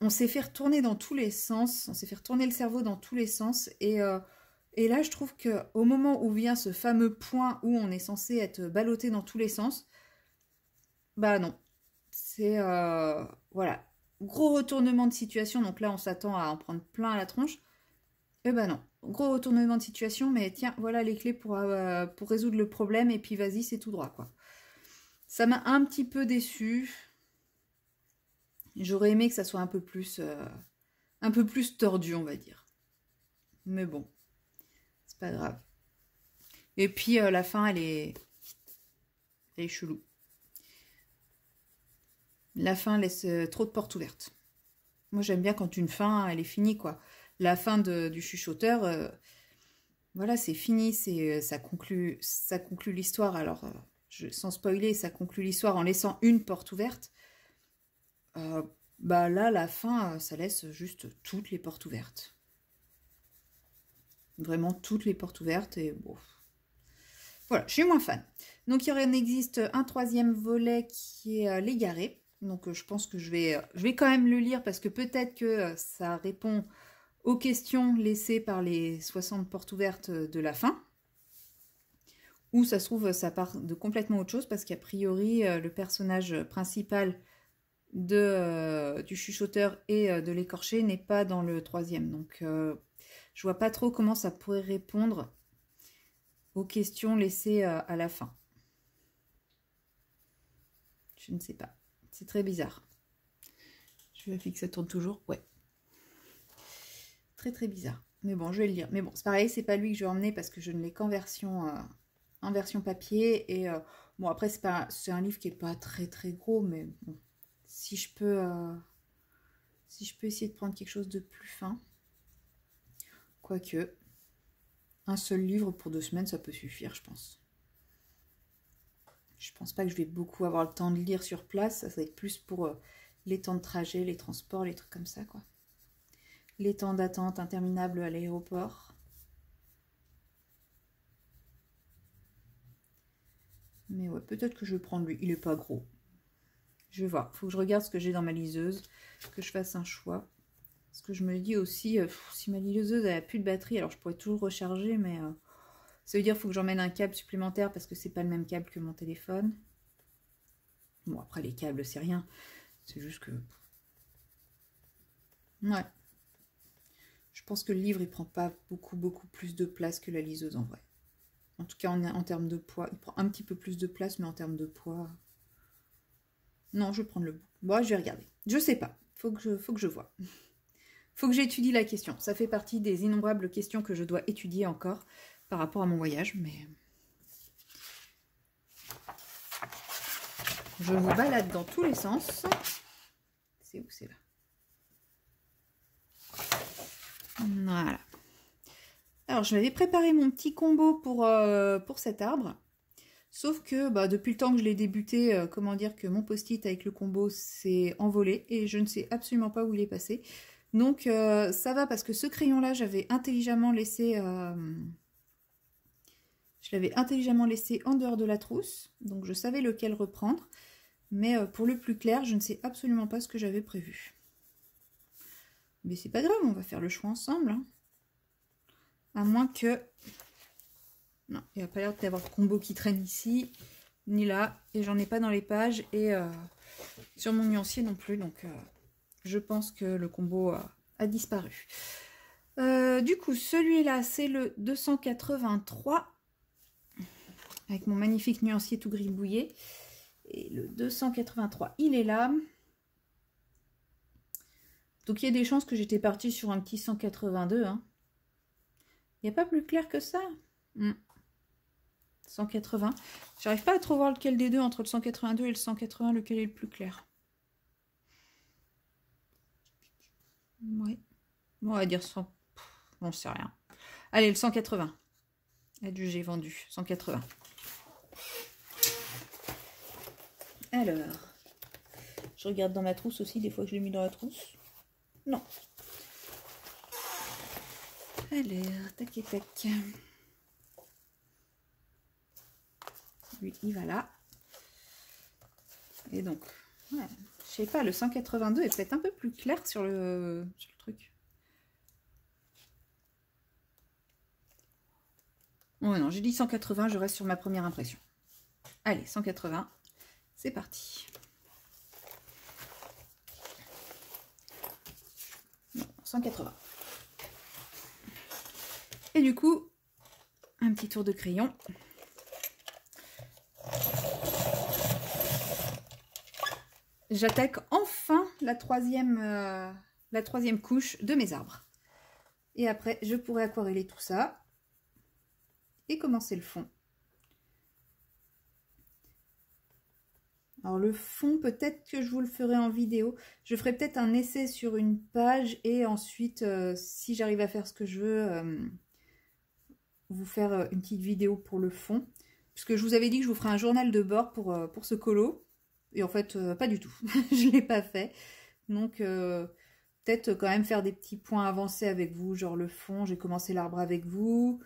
S1: on s'est fait retourner dans tous les sens, on s'est fait retourner le cerveau dans tous les sens, euh, et, là, je trouve que au moment où vient ce fameux point où on est censé être ballotté dans tous les sens, bah non. C'est. voilà. Gros retournement de situation, donc là, on s'attend à en prendre plein à la tronche. et ben non gros retournement de situation, mais tiens, voilà les clés euh, pour, résoudre le problème, et puis vas-y, c'est tout droit, quoi. Ça m'a un petit peu déçu. J'aurais aimé que ça soit un peu plus, euh, un peu plus tordu, on va dire. Mais bon, c'est pas grave. Et puis euh, la fin, elle est, elle est chelou. La fin laisse trop de portes ouvertes. Moi, j'aime bien quand une fin, elle est finie, quoi la fin du chuchoteur, euh, voilà, c'est fini, c'est euh, ça conclut, ça conclut l'histoire. Alors, euh, je, sans spoiler, ça conclut l'histoire en laissant une porte ouverte. bah là, la fin, ça laisse juste toutes les portes ouvertes. Vraiment toutes les portes ouvertes et bon. Voilà, je suis moins fan. Donc, il y en existe un troisième volet qui est l'égaré. Donc, je pense que je vais, je vais quand même le lire parce que peut-être que ça répond aux questions laissées par les 60 portes ouvertes euh, de la fin. Ou ça se trouve, ça part de complètement autre chose, parce qu'a priori, euh, le personnage principal de, euh, du chuchoteur et de l'écorché n'est pas dans le troisième. Donc, je vois pas trop comment ça pourrait répondre aux questions laissées à la fin. Je ne sais pas. C'est très bizarre. Je vais fixer ça tourne toujours. Ouais. Très très bizarre. Mais bon, je vais le lire. Mais bon, c'est pareil, c'est pas lui que je vais emmener parce que je ne l'ai qu'en version, euh, en version papier. Et euh, bon, après, c'est pas, c'est un livre qui est pas très très gros, mais si je peux, euh, si je peux essayer de prendre quelque chose de plus fin, quoique, un seul livre pour deux semaines, ça peut suffire, je pense. Je pense pas que je vais beaucoup avoir le temps de lire sur place. Ça va être plus pour les temps de trajet, les transports, les trucs comme ça, quoi les temps d'attente interminables à l'aéroport. Mais ouais, peut-être que je vais prendre lui. Il est pas gros. Je vais voir. Faut que je regarde ce que j'ai dans ma liseuse. Que je fasse un choix. Parce que je me dis aussi, euh, si ma liseuse n'a plus de batterie, alors je pourrais toujours recharger, mais euh, ça veut dire faut que j'emmène un câble supplémentaire parce que c'est pas le même câble que mon téléphone. Bon, après les câbles, c'est rien. C'est juste que... Ouais. Je pense que le livre, il prend pas beaucoup, beaucoup plus de place que la liseuse en vrai. En tout cas, en, termes de poids, il prend un petit peu plus de place, mais en termes de poids... Non, je vais prendre le bout. Bon, je vais regarder. Je sais pas. Faut que je, faut que je vois. faut que j'étudie la question. Ça fait partie des innombrables questions que je dois étudier encore par rapport à mon voyage, mais... Je vous balade dans tous les sens. C'est où c'est là Voilà. Alors, je m'avais préparé mon petit combo pour, euh, pour cet arbre. Sauf que bah, depuis le temps que je l'ai débuté, euh, comment dire que mon post-it avec le combo s'est envolé et je ne sais absolument pas où il est passé. Donc euh, ça va parce que ce crayon-là, j'avais intelligemment laissé... je l'avais intelligemment laissé en dehors de la trousse, donc je savais lequel reprendre. Mais pour le plus clair, je ne sais absolument pas ce que j'avais prévu. Mais c'est pas grave, on va faire le choix ensemble. Hein. À moins que... Non, il n'y a pas l'air d'avoir de combo qui traîne ici, ni là. Et j'en ai pas dans les pages et euh, sur mon nuancier non plus. Donc euh, je pense que le combo a disparu. Euh, du coup, celui-là, c'est le 283. Avec mon magnifique nuancier tout gribouillé. Et le 283, il est là. Donc il y a des chances que j'étais partie sur un petit 182. Hein. Il n'y a pas plus clair que ça 180. Hmm. J'arrive pas à trop voir lequel des deux, entre le 182 et le 180, lequel est le plus clair. Oui. Bon, on va dire 100. On ne sait rien. Allez, le 180. J'ai vendu. 180. Alors, je regarde dans ma trousse aussi, des fois que je l'ai mis dans la trousse. Non. Allez, tac et tac. Lui, il va là. Et donc, ouais, je sais pas, le 182 est peut-être un peu plus clair sur le, truc. Ouais, non, j'ai dit 180, je reste sur ma première impression. Allez, 180, c'est parti. Et du coup, un petit tour de crayon. J'attaque enfin la troisième, euh, la troisième couche de mes arbres. Et après, je pourrai aquareller tout ça et commencer le fond. Alors le fond, peut-être que je vous le ferai en vidéo. Je ferai peut-être un essai sur une page et ensuite, euh, si j'arrive à faire ce que je veux, euh, vous faire euh, une petite vidéo pour le fond. Puisque je vous avais dit que je vous ferai un journal de bord pour, pour ce colo. Et en fait, pas du tout. je ne l'ai pas fait. Donc peut-être quand même faire des petits points avancés avec vous, genre le fond, j'ai commencé l'arbre avec vous.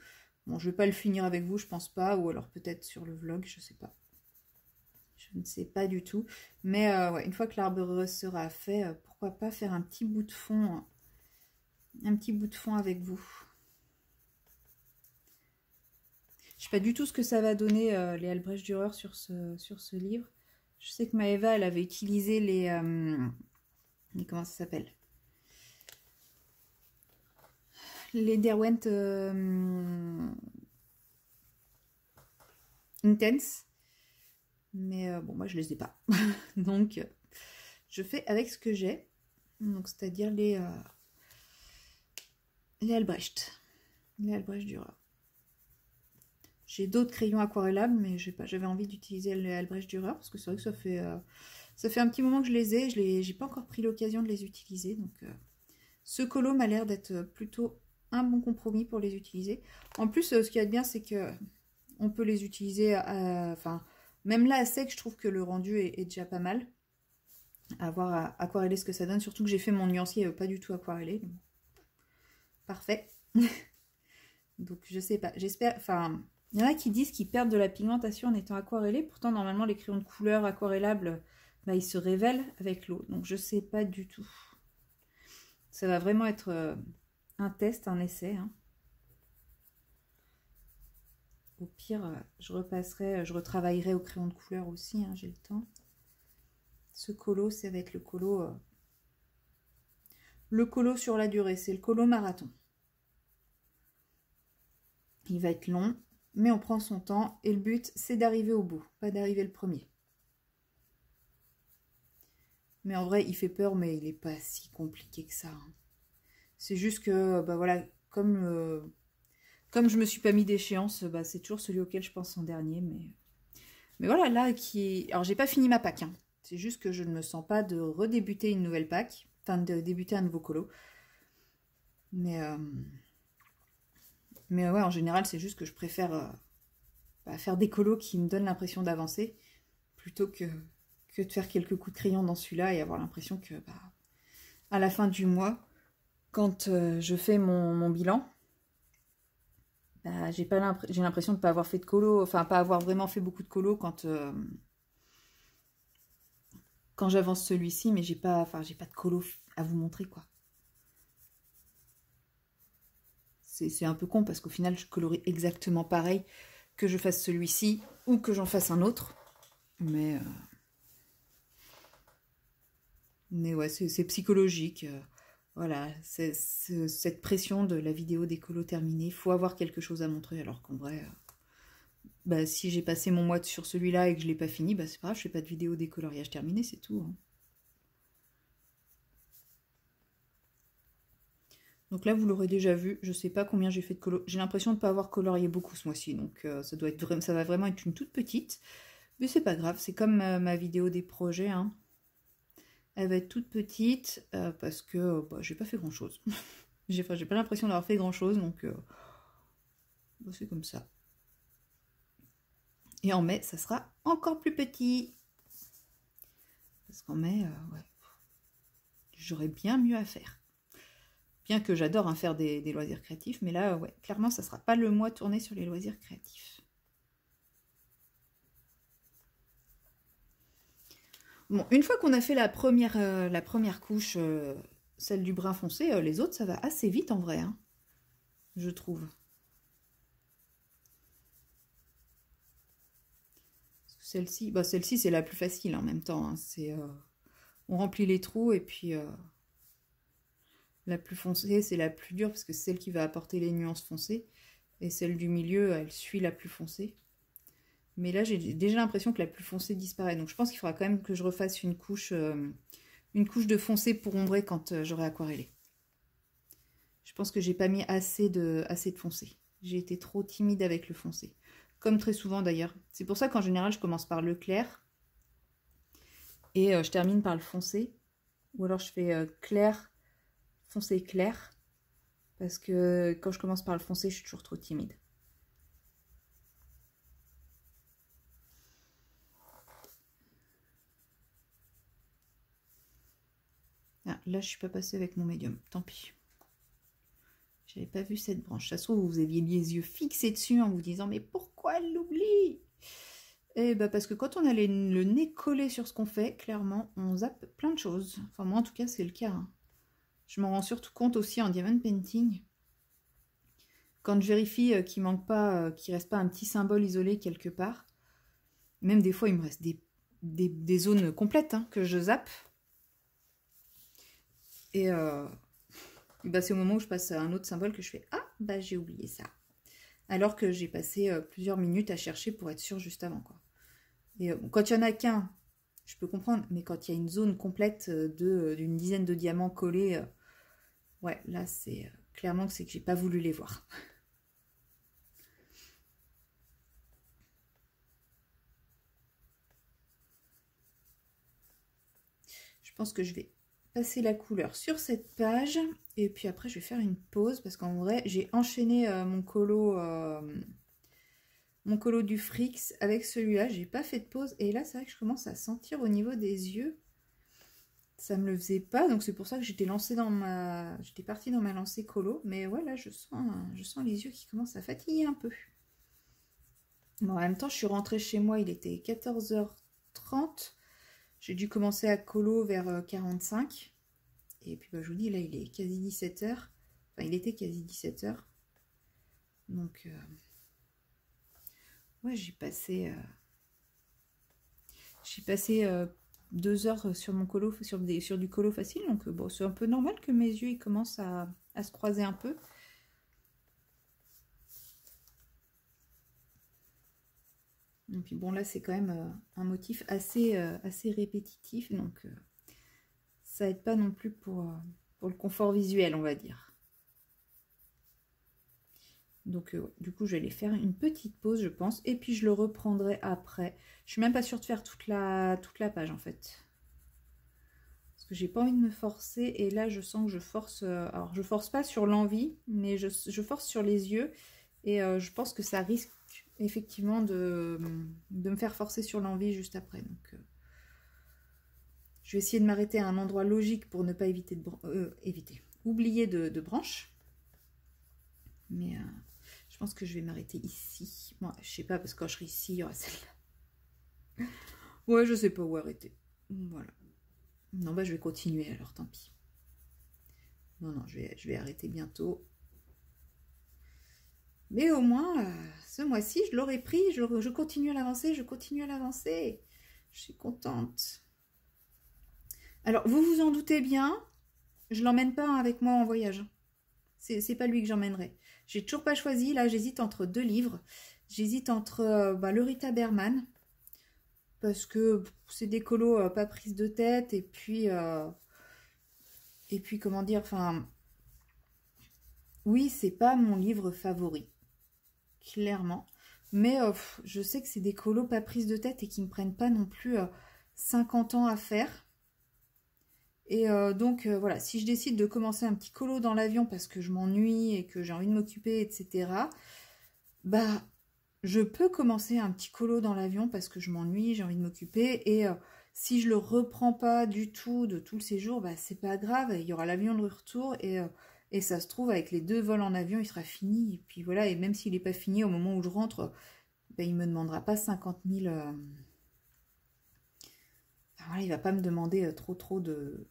S1: Bon, je ne vais pas le finir avec vous, je pense pas. Ou alors peut-être sur le vlog, je sais pas je ne sais pas du tout. Mais euh, une fois que l'arbre sera fait, euh, pourquoi pas faire un petit bout de fond, hein. un petit bout de fond avec vous. Je ne sais pas du tout ce que ça va donner euh, les Albrecht Dürer sur ce, sur ce livre. Je sais que Maëva, elle avait utilisé les comment ça s'appelle Les Derwent Intense mais euh, bon, moi, je les ai pas. Donc, euh, je fais avec ce que j'ai. Donc, c'est-à-dire les, euh, les Albrecht. Les Albrecht Dürer. J'ai d'autres crayons aquarellables, mais j'avais envie d'utiliser les Albrecht Dürer parce que c'est vrai que ça fait, ça fait un petit moment que je les ai. Je n'ai pas encore pris l'occasion de les utiliser. Donc, ce colo m'a l'air d'être plutôt un bon compromis pour les utiliser. En plus, ce qui est bien, c'est que on peut les utiliser, enfin, même là, à sec, je trouve que le rendu est, déjà pas mal. À voir à aquareller ce que ça donne. Surtout que j'ai fait mon nuancier euh, pas du tout aquarellé. Parfait. donc, je sais pas. J'espère... Enfin, il y en a qui disent qu'ils perdent de la pigmentation en étant aquarellés. Pourtant, normalement, les crayons de couleur aquarellables, bah, ils se révèlent avec l'eau. Donc, je sais pas du tout. Ça va vraiment être euh, un test, un essai. Hein. Au pire, euh, je repasserai, euh, je retravaillerai au crayon de couleur aussi, hein, j'ai le temps. Ce colo, ça va être le colo... Euh, le colo sur la durée, c'est le colo marathon. Il va être long, mais on prend son temps et le but, c'est d'arriver au bout, pas d'arriver le premier. Mais en vrai, il fait peur, mais il n'est pas si compliqué que ça. Hein. C'est juste que, bah voilà, comme... Comme je me suis pas mis d'échéance, bah, c'est toujours celui auquel je pense en dernier. Mais, voilà, là, qui Alors, j'ai pas fini ma pack. Hein. C'est juste que je ne me sens pas de redébuter une nouvelle pack. Enfin, de débuter un nouveau colo. Mais, euh, mais ouais, en général, c'est juste que je préfère euh, bah, faire des colos qui me donnent l'impression d'avancer plutôt que, de faire quelques coups de crayon dans celui-là et avoir l'impression que bah, à la fin du mois, quand euh, je fais mon bilan, bah, j'ai pas j'ai l'impression de pas avoir fait de colo, enfin pas avoir vraiment fait beaucoup de colo quand euh, quand j'avance celui-ci, mais j'ai pas, enfin j'ai pas de colo à vous montrer quoi. C'est un peu con parce qu'au final je colorie exactement pareil que je fasse celui-ci ou que j'en fasse un autre, mais euh, mais ouais c'est psychologique. Euh. Voilà, c'est cette pression de la vidéo d'écolo terminée, faut avoir quelque chose à montrer, alors qu'en vrai, euh, bah, si j'ai passé mon mois sur celui-là et que je l'ai pas fini, bah, c'est pas grave, je fais pas de vidéo des coloriages terminée, c'est tout. Hein. Donc là, vous l'aurez déjà vu, je ne sais pas combien j'ai fait de colo. J'ai l'impression de ne pas avoir colorié beaucoup ce mois-ci, donc euh, ça, doit être, ça va vraiment être une toute petite. Mais c'est pas grave, c'est comme ma, euh, ma vidéo des projets, hein. Elle va être toute petite euh, parce que euh, bah, j'ai pas fait grand chose. j'ai n'ai pas l'impression d'avoir fait grand chose donc euh, bah, c'est comme ça. Et en mai, ça sera encore plus petit. Parce qu'en mai, j'aurais bien mieux à faire. Bien que j'adore hein, faire des, des, loisirs créatifs, mais là, ouais, clairement, ça sera pas le mois tourné sur les loisirs créatifs. Bon, une fois qu'on a fait la première, euh, la première couche, euh, celle du brun foncé, euh, les autres, ça va assez vite en vrai, hein, je trouve. Celle-ci, bah, celle-ci c'est la plus facile en même temps. Hein. c'est, on remplit les trous et puis la plus foncée c'est la plus dure parce que c'est celle qui va apporter les nuances foncées. Et celle du milieu, elle suit la plus foncée. Mais là, j'ai déjà l'impression que la plus foncée disparaît. Donc je pense qu'il faudra quand même que je refasse une couche, euh, une couche de foncé pour ombrer quand euh, j'aurai aquarellé. Je pense que j'ai pas mis assez de, assez de foncé. J'ai été trop timide avec le foncé. Comme très souvent d'ailleurs. C'est pour ça qu'en général, je commence par le clair. Et euh, je termine par le foncé. Ou alors je fais clair, foncé, clair. Parce que quand je commence par le foncé, je suis toujours trop timide. là, je suis pas passée avec mon médium. Tant pis. J'avais pas vu cette branche. Ça se trouve, vous aviez les yeux fixés dessus en vous disant, mais pourquoi elle l'oublie Eh bah parce que quand on a le nez collé sur ce qu'on fait, clairement, on zappe plein de choses. Enfin, moi, en tout cas, c'est le cas. Hein. Je m'en rends surtout compte aussi en diamond painting. Quand je vérifie euh, qu'il manque pas, euh, qu'il reste pas un petit symbole isolé quelque part, même des fois, il me reste des, zones complètes hein, que je zappe. Et euh, bah, c'est au moment où je passe à un autre symbole que je fais Ah, bah j'ai oublié ça. Alors que j'ai passé euh, plusieurs minutes à chercher pour être sûr juste avant. Quoi. Et euh, quand il n'y en a qu'un, je peux comprendre, mais quand il y a une zone complète d'une dizaine de diamants collés, ouais, là c'est clairement que c'est que j'ai pas voulu les voir. Je pense que je vais passer la couleur sur cette page et puis après je vais faire une pause parce qu'en vrai j'ai enchaîné euh, mon colo euh, mon colo du Frix avec celui-là, j'ai pas fait de pause et là c'est vrai que je commence à sentir au niveau des yeux ça me le faisait pas donc c'est pour ça que j'étais lancée dans ma j'étais partie dans ma lancée colo mais voilà, je sens je sens les yeux qui commencent à fatiguer un peu en même temps je suis rentrée chez moi il était 14h30 j'ai dû commencer à colo vers 45. Euh, Et puis, bah, je vous dis, là, il est quasi 17h. Enfin, il était quasi 17h. Donc, moi euh, ouais, j'ai passé... Euh, j'ai passé deux heures sur mon colo, sur, des, sur du colo facile. Donc, bon, c'est un peu normal que mes yeux, ils commencent à se croiser un peu. puis bon, là, c'est quand même euh, un motif assez, euh, assez répétitif, donc euh, ça aide pas non plus pour, pour le confort visuel, on va dire. Donc du coup, je vais aller faire une petite pause, je pense, et puis je le reprendrai après. Je suis même pas sûre de faire toute la, toute la page, en fait. Parce que j'ai pas envie de me forcer, et là, je sens que je force... alors, je force pas sur l'envie, mais je, force sur les yeux, et je pense que ça risque effectivement de, de, me faire forcer sur l'envie juste après. Donc, euh, je vais essayer de m'arrêter à un endroit logique pour ne pas éviter de euh, oublier de, de branches. Mais euh, je pense que je vais m'arrêter ici. Moi, ne je sais pas, parce que quand je serai ici, il y aura celle-là. Ouais, je sais pas où arrêter. Voilà. Non, bah, je vais continuer alors, tant pis. Non, non, je vais, je vais arrêter bientôt. Mais au moins, euh, ce mois-ci, je l'aurais pris, je, continue à l'avancer, je continue à l'avancer. Je suis contente. Alors, vous vous en doutez bien, je l'emmène pas avec moi en voyage. C'est pas lui que j'emmènerai. J'ai toujours pas choisi, là j'hésite entre deux livres. J'hésite entre euh, bah, Rita Berman, parce que c'est des euh, pas prise de tête, et puis, euh, et puis comment dire, enfin, oui, c'est pas mon livre favori clairement. Mais euh, je sais que c'est des colos pas prises de tête et qui me prennent pas non plus 50 euh, ans à faire. Et euh, donc voilà, si je décide de commencer un petit colo dans l'avion parce que je m'ennuie et que j'ai envie de m'occuper, etc. Bah, je peux commencer un petit colo dans l'avion parce que je m'ennuie, j'ai envie de m'occuper. Et si je le reprends pas du tout de tout le séjour, bah c'est pas grave, il y aura l'avion de retour et et ça se trouve, avec les deux vols en avion, il sera fini. Et puis voilà, et même s'il n'est pas fini, au moment où je rentre, ben, il ne me demandera pas 50 000... Euh, il ne va pas me demander euh, trop trop de...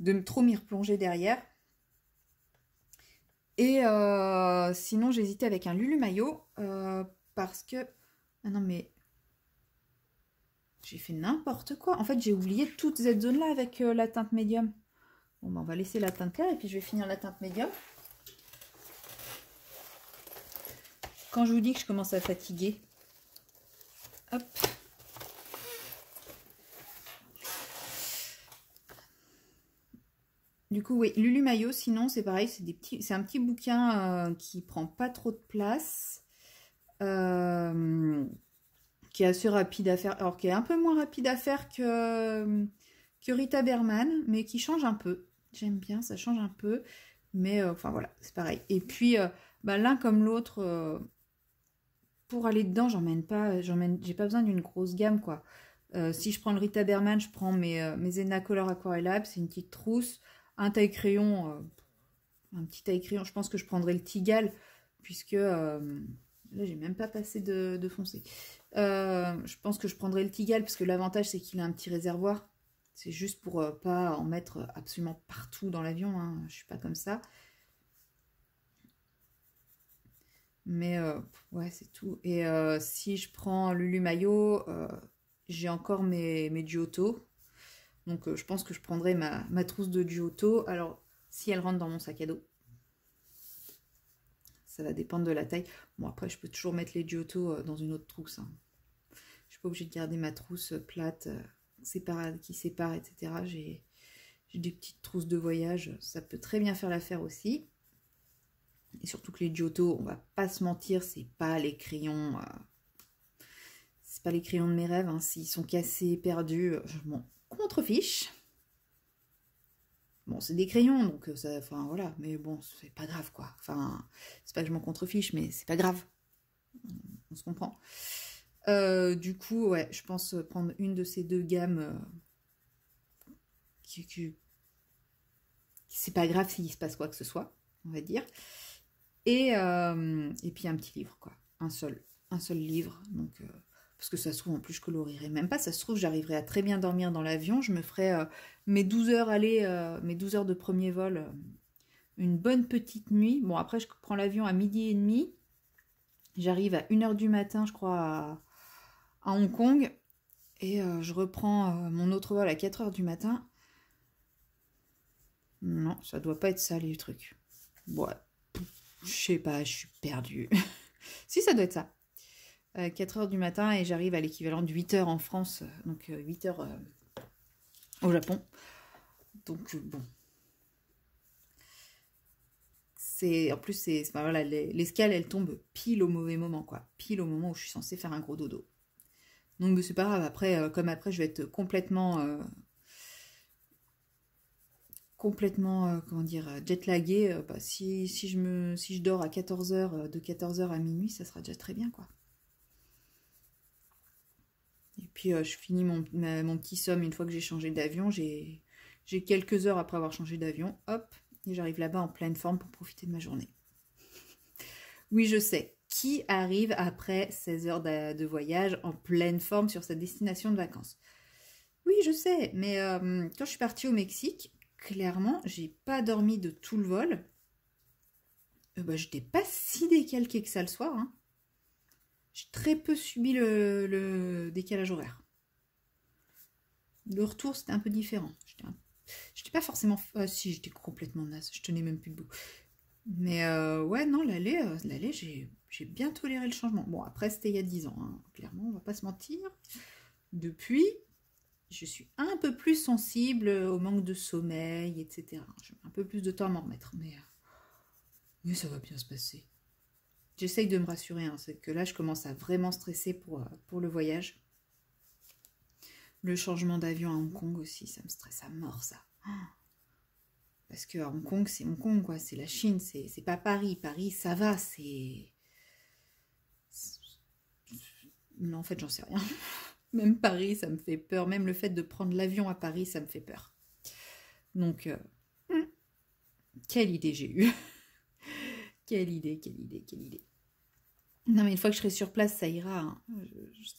S1: de trop m'y replonger derrière. Et euh, sinon, j'hésitais avec un Lulu Maillot parce que... Ah non, mais... J'ai fait n'importe quoi. En fait, j'ai oublié toute cette zone-là avec la teinte médium. Ben, on va laisser la teinte claire et puis je vais finir la teinte médium. Quand je vous dis que je commence à fatiguer, hop, Du coup, oui, Lulu Maillot, sinon, c'est pareil, c'est un petit bouquin euh, qui prend pas trop de place, euh, qui est assez rapide à faire, alors qui est un peu moins rapide à faire que, euh, que Rita Berman, mais qui change un peu. J'aime bien, ça change un peu. Mais euh, enfin voilà, c'est pareil. Et puis euh, bah, l'un comme l'autre, euh, pour aller dedans, j'emmène pas, j'emmène, j'ai pas besoin d'une grosse gamme quoi. si je prends le Rita Berman, je prends mes, mes Enacolor Aquarellab, c'est une petite trousse, un taille crayon, un petit taille crayon. Je pense que je prendrai le Tigal, puisque Là, j'ai même pas passé de, foncé. je pense que je prendrai le Tigal puisque l'avantage c'est qu'il a un petit réservoir. C'est juste pour ne euh, pas en mettre absolument partout dans l'avion. Je hein. Je suis pas comme ça. Mais euh, ouais, c'est tout. Et euh, si je prends Lulu Maillot, j'ai encore mes, mes Giotto. Donc je pense que je prendrai ma, trousse de Giotto. Alors, si elle rentre dans mon sac à dos. Ça va dépendre de la taille. Bon, après, je peux toujours mettre les duotos dans une autre trousse. Je hein. Je suis pas obligée de garder ma trousse plate qui séparent, etc. J'ai des petites trousses de voyage, ça peut très bien faire l'affaire aussi. Et surtout que les Giotto, on va pas se mentir, c'est pas les crayons... Euh, c'est pas les crayons de mes rêves, hein. s'ils sont cassés, perdus, euh, je m'en contrefiche. Bon, c'est des crayons, donc euh, ça, enfin voilà, mais bon, c'est pas grave quoi. Enfin, c'est pas que je m'en contrefiche, mais c'est pas grave. On se comprend. Euh, du coup, ouais, je pense euh, prendre une de ces deux gammes. Euh, qui, C'est pas grave s'il se passe quoi que ce soit, on va dire. Et, puis un petit livre, quoi. Un seul. Un seul livre. Donc, parce que ça se trouve, en plus, je colorierai même pas. Ça se trouve, j'arriverai à très bien dormir dans l'avion. Je me ferai mes 12 heures aller, mes 12 heures de premier vol. une bonne petite nuit. Bon, après, je prends l'avion à midi et demi. J'arrive à 1h du matin, je crois, à Hong Kong. Et euh, je reprends euh, mon autre vol à 4h du matin. Non, ça doit pas être ça les trucs. Ouais, je sais pas, je suis perdue. si, ça doit être ça. 4h euh, du matin et j'arrive à l'équivalent de 8h en France, donc 8h au Japon. Donc bon. C'est en plus c'est l'escale elle tombe pile au mauvais moment quoi, pile au moment où je suis censée faire un gros dodo. Donc c'est pas grave, après, euh, comme après je vais être complètement, euh, complètement, euh, comment dire, jetlaguée, bah, si, si, je me, si je dors à 14h, de 14h à minuit, ça sera déjà très bien, quoi. Et puis je finis mon, mon petit somme une fois que j'ai changé d'avion, j'ai quelques heures après avoir changé d'avion, hop, et j'arrive là-bas en pleine forme pour profiter de ma journée. Oui, je sais, qui arrive après 16 heures de, voyage en pleine forme sur sa destination de vacances. Oui, je sais, mais euh, quand je suis partie au Mexique, clairement, j'ai pas dormi de tout le vol. Euh, bah, je n'étais pas si décalquée que ça le soir. Hein. J'ai très peu subi le, décalage horaire. Le retour, c'était un peu différent. J'étais n'étais pas forcément... Euh, si, j'étais complètement naze. Je tenais même plus debout. Mais ouais, non, l'aller, l'aller j'ai j'ai bien toléré le changement. Bon, après, c'était il y a 10 ans, hein. clairement, on ne va pas se mentir. Depuis, je suis un peu plus sensible au manque de sommeil, etc. J'ai un peu plus de temps à m'en remettre, euh, mais, ça va bien se passer. J'essaye de me rassurer, hein. c'est que là, je commence à vraiment stresser pour, euh, pour le voyage. Le changement d'avion à Hong Kong aussi, ça me stresse à mort, ça. Parce que Hong Kong, c'est Hong Kong, quoi. C'est la Chine, c'est pas Paris. Paris, ça va, c'est non, en fait, j'en sais rien. Même Paris, ça me fait peur. Même le fait de prendre l'avion à Paris, ça me fait peur. Donc, euh, mm. quelle idée j'ai eue. quelle idée, quelle idée, quelle idée. Non, mais une fois que je serai sur place, ça ira. Hein.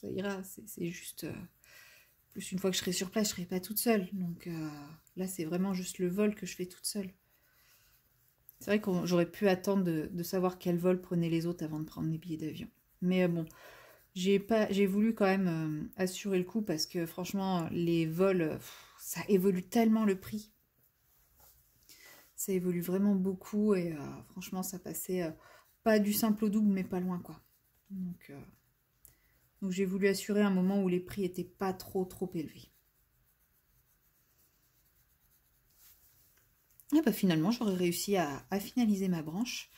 S1: ça ira. C'est juste. Euh, plus une fois que je serai sur place, je serai pas toute seule. Donc euh, là, c'est vraiment juste le vol que je fais toute seule. C'est vrai que j'aurais pu attendre de, de, savoir quel vol prenaient les autres avant de prendre mes billets d'avion. Mais bon, j'ai voulu quand même euh, assurer le coup parce que franchement, les vols, euh, ça évolue tellement le prix. Ça évolue vraiment beaucoup et euh, franchement, ça passait pas du simple au double, mais pas loin quoi. Donc, j'ai voulu assurer un moment où les prix étaient pas trop trop élevés. Et ah bah finalement, j'aurais réussi à finaliser ma branche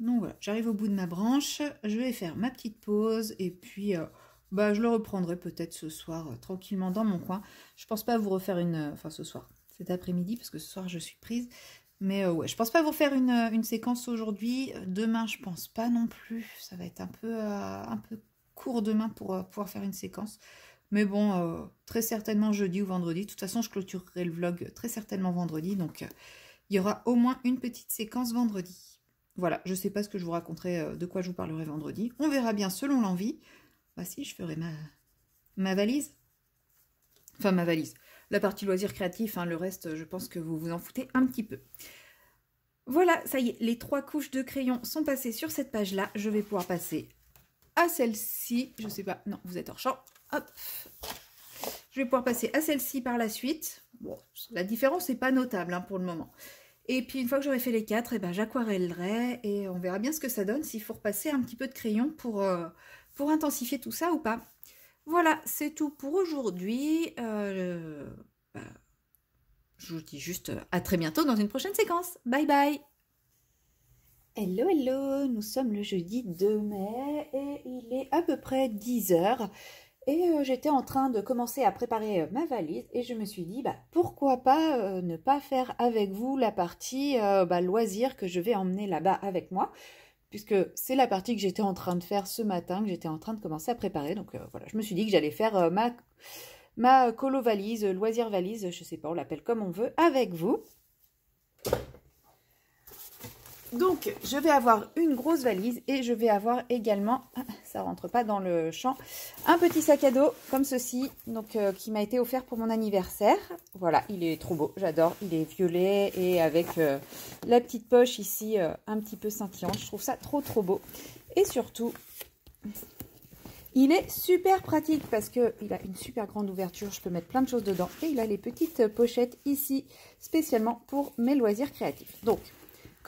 S1: donc voilà, j'arrive au bout de ma branche, je vais faire ma petite pause et puis euh, bah, je le reprendrai peut-être ce soir euh, tranquillement dans mon coin. Je pense pas vous refaire une... Euh, enfin ce soir, cet après-midi parce que ce soir je suis prise. Mais ouais, je pense pas vous faire une, séquence aujourd'hui. Demain je pense pas non plus. Ça va être un peu, un peu court demain pour pouvoir faire une séquence. Mais bon, très certainement jeudi ou vendredi. De toute façon je clôturerai le vlog très certainement vendredi. Donc il y aura au moins une petite séquence vendredi. Voilà, je ne sais pas ce que je vous raconterai, euh, de quoi je vous parlerai vendredi. On verra bien selon l'envie. Bah si, je ferai ma, ma valise. Enfin, ma valise. La partie loisirs créatifs, hein, le reste, je pense que vous vous en foutez un petit peu. Voilà, ça y est, les trois couches de crayon sont passées sur cette page-là. Je vais pouvoir passer à celle-ci. Je ne sais pas, non, vous êtes hors champ. Hop Je vais pouvoir passer à celle-ci par la suite. Bon, la différence n'est pas notable hein, pour le moment. Et puis une fois que j'aurai fait les quatre, eh ben, j'aquarellerai et on verra bien ce que ça donne, s'il faut repasser un petit peu de crayon pour, euh, pour intensifier tout ça ou pas. Voilà, c'est tout pour aujourd'hui. Euh, bah, je vous dis juste euh, à très bientôt dans une prochaine séquence. Bye bye Hello, hello Nous sommes le jeudi 2 mai et il est à peu près 10 heures. Et euh, j'étais en train de commencer à préparer euh, ma valise et je me suis dit, bah, pourquoi pas euh, ne pas faire avec vous la partie bah, loisir que je vais emmener là-bas avec moi, puisque c'est la partie que j'étais en train de faire ce matin, que j'étais en train de commencer à préparer. Donc voilà, je me suis dit que j'allais faire ma, ma colo valise, loisir valise, je sais pas, on l'appelle comme on veut, avec vous. Donc, je vais avoir une grosse valise et je vais avoir également, ah, ça rentre pas dans le champ, un petit sac à dos comme ceci, donc euh, qui m'a été offert pour mon anniversaire. Voilà, il est trop beau, j'adore. Il est violet et avec euh, la petite poche ici euh, un petit peu scintillant. Je trouve ça trop trop beau. Et surtout, il est super pratique parce qu'il a une super grande ouverture, je peux mettre plein de choses dedans. Et il a les petites pochettes ici, spécialement pour mes loisirs créatifs. Donc,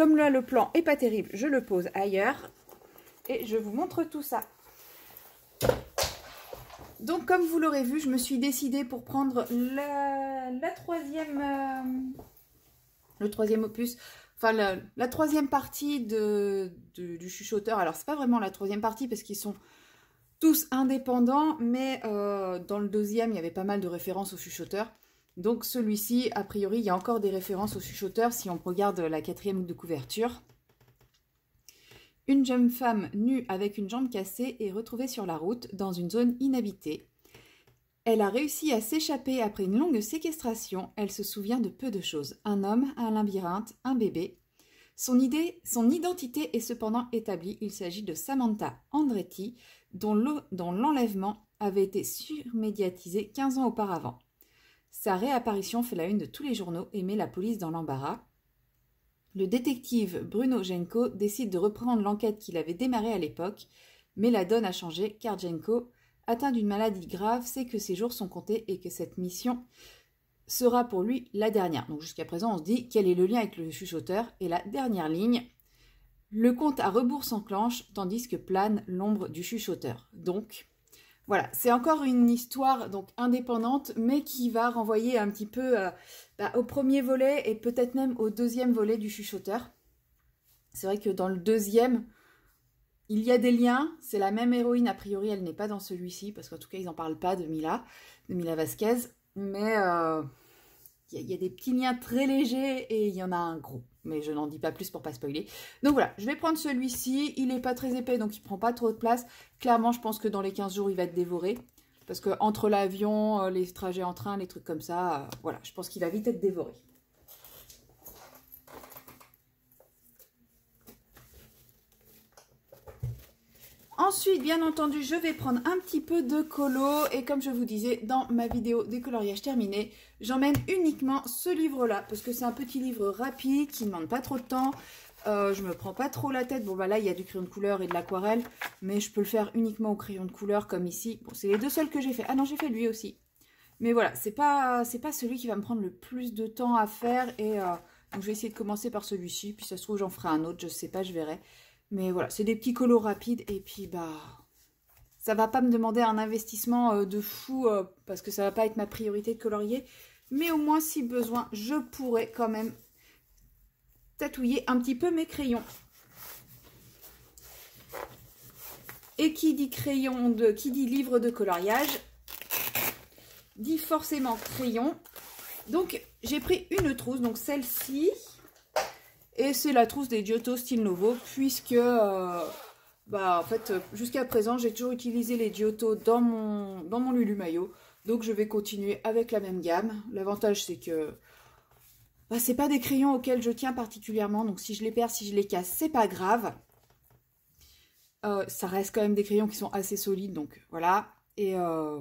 S1: comme là, le plan est pas terrible, je le pose ailleurs. Et je vous montre tout ça. Donc, comme vous l'aurez vu, je me suis décidée pour prendre la, troisième, euh, le troisième opus, enfin la, troisième partie de, du chuchoteur. Alors, c'est pas vraiment la troisième partie parce qu'ils sont tous indépendants, mais euh, dans le deuxième, il y avait pas mal de références au chuchoteur. Donc celui-ci, a priori, il y a encore des références au chuchoteur si on regarde la quatrième de couverture. Une jeune femme nue avec une jambe cassée est retrouvée sur la route dans une zone inhabitée. Elle a réussi à s'échapper après une longue séquestration. Elle se souvient de peu de choses. Un homme, un labyrinthe, un bébé. Son, idée, son identité est cependant établie. Il s'agit de Samantha Andretti, dont l'enlèvement avait été surmédiatisé 15 ans auparavant. Sa réapparition fait la une de tous les journaux et met la police dans l'embarras. Le détective Bruno Genko décide de reprendre l'enquête qu'il avait démarrée à l'époque, mais la donne a changé car Jenko, atteint d'une maladie grave, sait que ses jours sont comptés et que cette mission sera pour lui la dernière. Donc jusqu'à présent, on se dit quel est le lien avec le chuchoteur et la dernière ligne. Le compte à rebours s'enclenche tandis que plane l'ombre du chuchoteur. Donc, voilà, c'est encore une histoire donc indépendante, mais qui va renvoyer un petit peu euh, bah, au premier volet et peut-être même au deuxième volet du chuchoteur. C'est vrai que dans le deuxième, il y a des liens, c'est la même héroïne, a priori elle n'est pas dans celui-ci, parce qu'en tout cas ils n'en parlent pas de Mila, de Mila Vasquez, mais euh, il y, a des petits liens très légers et il y en a un gros mais je n'en dis pas plus pour pas spoiler. Donc voilà, je vais prendre celui-ci, il n'est pas très épais, donc il prend pas trop de place. Clairement, je pense que dans les 15 jours, il va être dévoré, parce que entre l'avion, euh, les trajets en train, les trucs comme ça, euh, voilà, je pense qu'il va vite être dévoré. Ensuite, bien entendu, je vais prendre un petit peu de colo. Et comme je vous disais dans ma vidéo décoloriage coloriages j'emmène uniquement ce livre-là. Parce que c'est un petit livre rapide qui ne demande pas trop de temps. je euh, je me prends pas trop la tête. Bon, bah là, il y a du crayon de couleur et de l'aquarelle. Mais je peux le faire uniquement au crayon de couleur, comme ici. Bon, c'est les deux seuls que j'ai fait. Ah non, j'ai fait lui aussi. Mais voilà, c'est pas, pas celui qui va me prendre le plus de temps à faire. Et euh, donc, je vais essayer de commencer par celui-ci. Puis, ça se trouve, j'en ferai un autre. Je sais pas, je verrai. Mais voilà, c'est des petits colos rapides. Et puis, bah, ça va pas me demander un investissement euh, de fou euh, parce que ça va pas être ma priorité de colorier. Mais au moins, si besoin, je pourrais quand même tatouiller un petit peu mes crayons. Et qui dit crayon de, qui dit livre de coloriage, dit forcément crayon. Donc j'ai pris une trousse, donc celle-ci, et c'est la trousse des Giotto style Novo puisque euh, bah, en fait, jusqu'à présent, j'ai toujours utilisé les Giotto dans mon, dans mon Lulu Maillot. Donc je vais continuer avec la même gamme. L'avantage, c'est que bah, c'est pas des crayons auxquels je tiens particulièrement. Donc si je les perds, si je les casse, c'est pas grave. Euh, ça reste quand même des crayons qui sont assez solides, donc voilà. Et euh,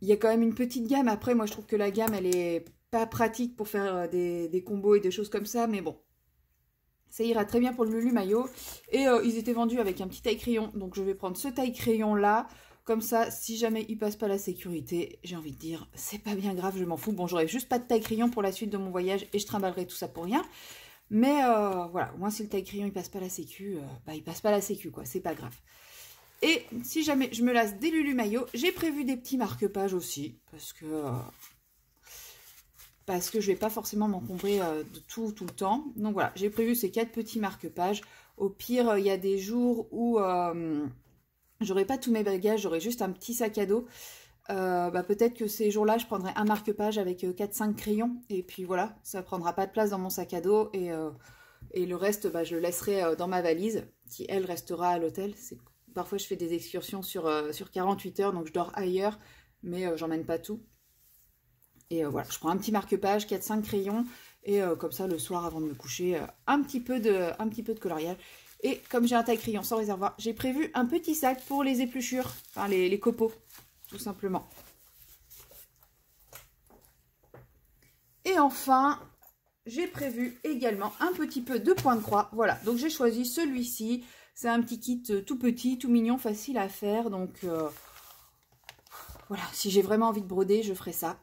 S1: il y a quand même une petite gamme. Après, moi, je trouve que la gamme, elle est pas pratique pour faire euh, des, combos et des choses comme ça, mais bon. Ça ira très bien pour le Lulu Maillot. Et euh, ils étaient vendus avec un petit taille-crayon, donc je vais prendre ce taille-crayon-là. Comme ça, si jamais il passe pas la sécurité, j'ai envie de dire, c'est pas bien grave, je m'en fous. Bon, j'aurai juste pas de taille-crayon pour la suite de mon voyage et je trimballerai tout ça pour rien. Mais euh, voilà, moi si le taille-crayon il passe pas la sécu, bah il passe pas la sécu quoi, c'est pas grave. Et si jamais je me lasse des Lulu Maillot, j'ai prévu des petits marque-pages aussi, parce que parce que je ne vais pas forcément m'encombrer euh, de tout tout le temps. Donc voilà, j'ai prévu ces quatre petits marque-pages. Au pire, euh, il y a des jours où euh, j'aurai pas tous mes bagages, j'aurai juste un petit sac à dos. Bah, peut-être que ces jours-là, je prendrai un marque-page avec 4-5 crayons. Et puis voilà, ça prendra pas de place dans mon sac à dos. Et, et le reste, bah, je le laisserai dans ma valise, qui elle restera à l'hôtel. Parfois, je fais des excursions sur, sur 48 heures, donc je dors ailleurs, mais j'emmène pas tout. Et euh, voilà, je prends un petit marque-page, 4-5 crayons, et euh, comme ça, le soir, avant de me coucher, euh, un, petit peu de, un petit peu de coloriage. Et comme j'ai un taille crayon sans réservoir, j'ai prévu un petit sac pour les épluchures, enfin les, les copeaux, tout simplement. Et enfin, j'ai prévu également un petit peu de point de croix. Voilà, donc j'ai choisi celui-ci. C'est un petit kit tout petit, tout mignon, facile à faire. Donc voilà, si j'ai vraiment envie de broder, je ferai ça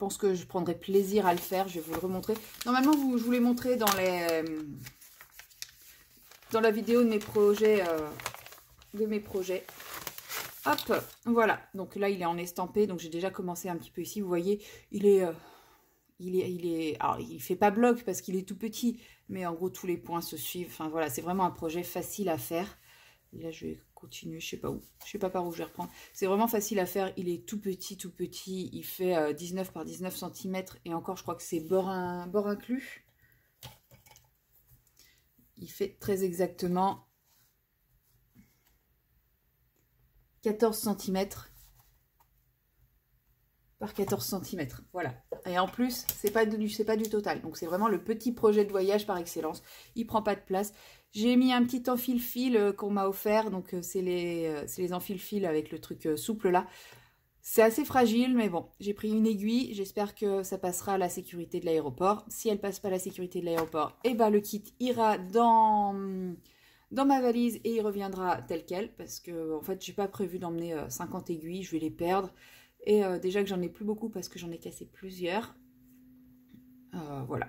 S1: pense que je prendrai plaisir à le faire. Je vais vous le remontrer. Normalement, vous, je vous l'ai montré dans les euh, dans la vidéo de mes projets. Euh, de mes projets. Hop, voilà. Donc là, il est en estampé. Donc j'ai déjà commencé un petit peu ici. Vous voyez, il est... Euh, il est, il est, alors il fait pas bloc parce qu'il est tout petit, mais en gros tous les points se suivent. Enfin voilà, c'est vraiment un projet facile à faire. Là, je vais continuer, je sais pas où. Je sais pas par où je vais reprendre. C'est vraiment facile à faire. Il est tout petit, tout petit. Il fait 19 euh, par 19 cm. Et encore, je crois que c'est bord, bord inclus. Il fait très exactement 14 cm par 14 cm. Voilà. Et en plus, c'est pas du, pas du total. Donc c'est vraiment le petit projet de voyage par excellence. Il prend pas de place. J'ai mis un petit enfilfil fil euh, qu'on m'a offert, donc euh, c'est les, euh, les avec le truc souple là. C'est assez fragile, mais bon, j'ai pris une aiguille, j'espère que ça passera à la sécurité de l'aéroport. Si elle passe pas à la sécurité de l'aéroport, eh ben le kit ira dans, dans ma valise et il reviendra tel quel, parce que en fait j'ai pas prévu d'emmener 50 aiguilles, je vais les perdre. Et déjà que j'en ai plus beaucoup parce que j'en ai cassé plusieurs. voilà.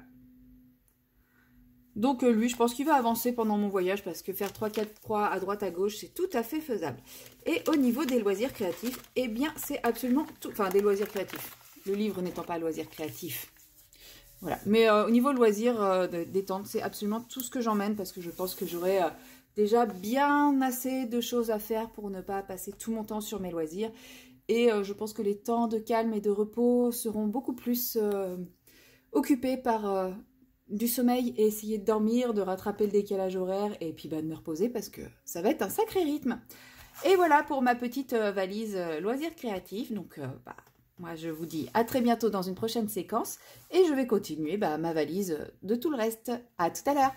S1: Donc euh, lui, je pense qu'il va avancer pendant mon voyage parce que faire 3-4 3 à droite, à gauche, c'est tout à fait faisable. Et au niveau des loisirs créatifs, eh bien c'est absolument tout. Enfin, des loisirs créatifs. Le livre n'étant pas loisir créatif. Voilà. Mais euh, au niveau loisirs, euh, détente, c'est absolument tout ce que j'emmène parce que je pense que j'aurai déjà bien assez de choses à faire pour ne pas passer tout mon temps sur mes loisirs. Et je pense que les temps de calme et de repos seront beaucoup plus occupés par du sommeil et essayer de dormir, de rattraper le décalage horaire et puis bah, de me reposer parce que ça va être un sacré rythme. Et voilà pour ma petite euh, valise euh, loisirs créatifs. Donc, euh, bah, moi, je vous dis à très bientôt dans une prochaine séquence et je vais continuer bah, ma valise de tout le reste. À tout à l'heure.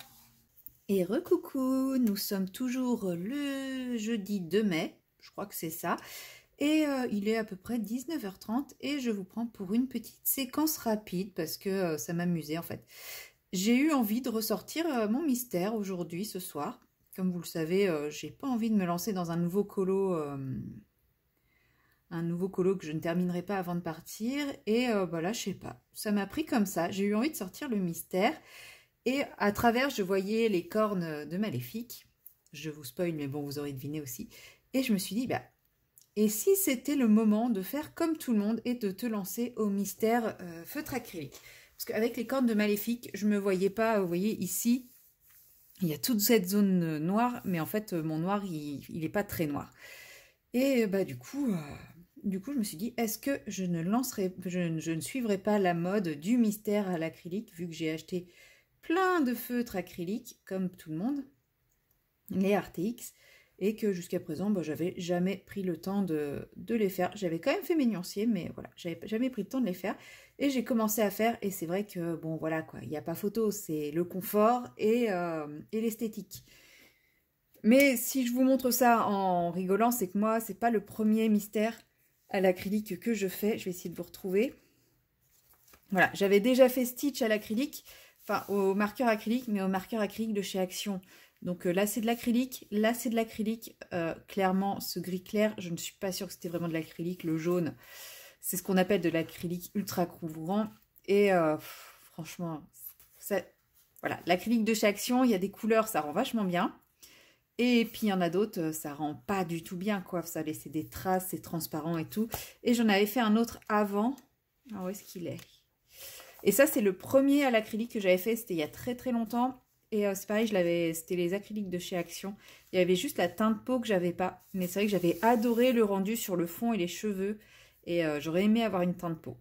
S1: Et recoucou, nous sommes toujours le jeudi 2 mai, je crois que c'est ça. Et il est à peu près 19h30 et je vous prends pour une petite séquence rapide parce que ça m'amusait en fait. J'ai eu envie de ressortir euh, mon mystère aujourd'hui, ce soir. Comme vous le savez, euh, j'ai pas envie de me lancer dans un nouveau colo, euh, un nouveau colo que je ne terminerai pas avant de partir. Et voilà, bah je sais pas, ça m'a pris comme ça. J'ai eu envie de sortir le mystère. Et à travers, je voyais les cornes de Maléfique. Je vous spoil, mais bon, vous aurez deviné aussi. Et je me suis dit, bah, et si c'était le moment de faire comme tout le monde et de te lancer au mystère feutre acrylique parce les cornes de Maléfique, je ne me voyais pas, vous voyez, ici, il y a toute cette zone euh, noire, mais en fait, euh, mon noir, il n'est pas très noir. Et euh, bah du coup, du coup, je me suis dit, est-ce que je ne lancerai, je, je, ne suivrai pas la mode du mystère à l'acrylique, vu que j'ai acheté plein de feutres acryliques, comme tout le monde, les RTX et que jusqu'à présent, je bah, j'avais jamais pris le temps de, les faire. J'avais quand même fait mes nuanciers, mais voilà, j'avais jamais pris le temps de les faire. Et j'ai commencé à faire, et c'est vrai que, bon, voilà, quoi, il n'y a pas photo, c'est le confort et, euh, et l'esthétique. Mais si je vous montre ça en rigolant, c'est que moi, c'est pas le premier mystère à l'acrylique que je fais. Je vais essayer de vous retrouver. Voilà, j'avais déjà fait Stitch à l'acrylique, enfin au marqueur acrylique, mais au marqueur acrylique de chez Action. Donc euh, là, c'est de l'acrylique. Là, c'est de l'acrylique. Euh, clairement, ce gris clair, je ne suis pas sûre que c'était vraiment de l'acrylique. Le jaune, c'est ce qu'on appelle de l'acrylique ultra couvrant. Et euh, franchement, voilà, l'acrylique de chez Action, il y a des couleurs, ça rend vachement bien. Et puis, il y en a d'autres, ça rend pas du tout bien, quoi. Ça laisse des traces, c'est transparent et tout. Et j'en avais fait un autre avant. Ah, où est-ce qu'il est Et ça, c'est le premier à l'acrylique que j'avais fait. C'était il y a très, très longtemps. Et euh, c'est pareil, c'était les acryliques de chez Action. Il y avait juste la teinte peau que j'avais pas. Mais c'est vrai que j'avais adoré le rendu sur le fond et les cheveux. Et euh, j'aurais aimé avoir une teinte peau.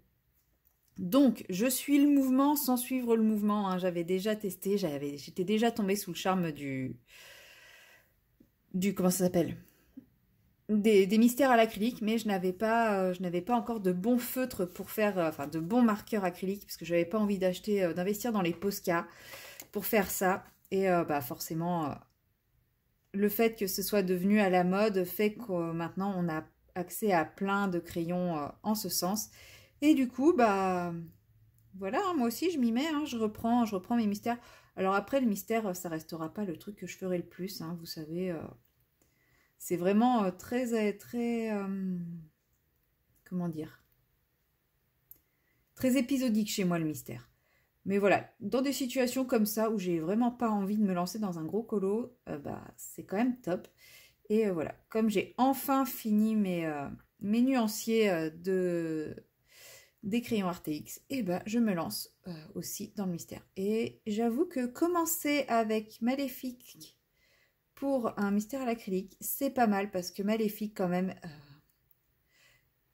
S1: Donc, je suis le mouvement sans suivre le mouvement. Hein. J'avais déjà testé, j'avais, j'étais déjà tombée sous le charme du... du comment ça s'appelle des, mystères à l'acrylique, mais je n'avais pas, euh, pas encore de bons feutres pour faire, enfin de bons marqueurs acryliques, parce que n'avais pas envie d'acheter, d'investir dans les Posca pour faire ça. Et euh, bah, forcément, euh, le fait que ce soit devenu à la mode fait que euh, maintenant on a accès à plein de crayons en ce sens. Et du coup, bah voilà, hein, moi aussi je m'y mets, hein, je reprends, je reprends mes mystères. Alors après le mystère, ça restera pas le truc que je ferai le plus, hein, vous savez. c'est vraiment très très comment dire très épisodique chez moi le mystère. Mais voilà, dans des situations comme ça où j'ai vraiment pas envie de me lancer dans un gros colo, euh, bah, c'est quand même top. Et euh, voilà, comme j'ai enfin fini mes, euh, mes nuanciers de, des crayons RTX, et eh ben, je me lance aussi dans le mystère. Et j'avoue que commencer avec Maléfique pour un mystère à l'acrylique, c'est pas mal parce que Maléfique quand même...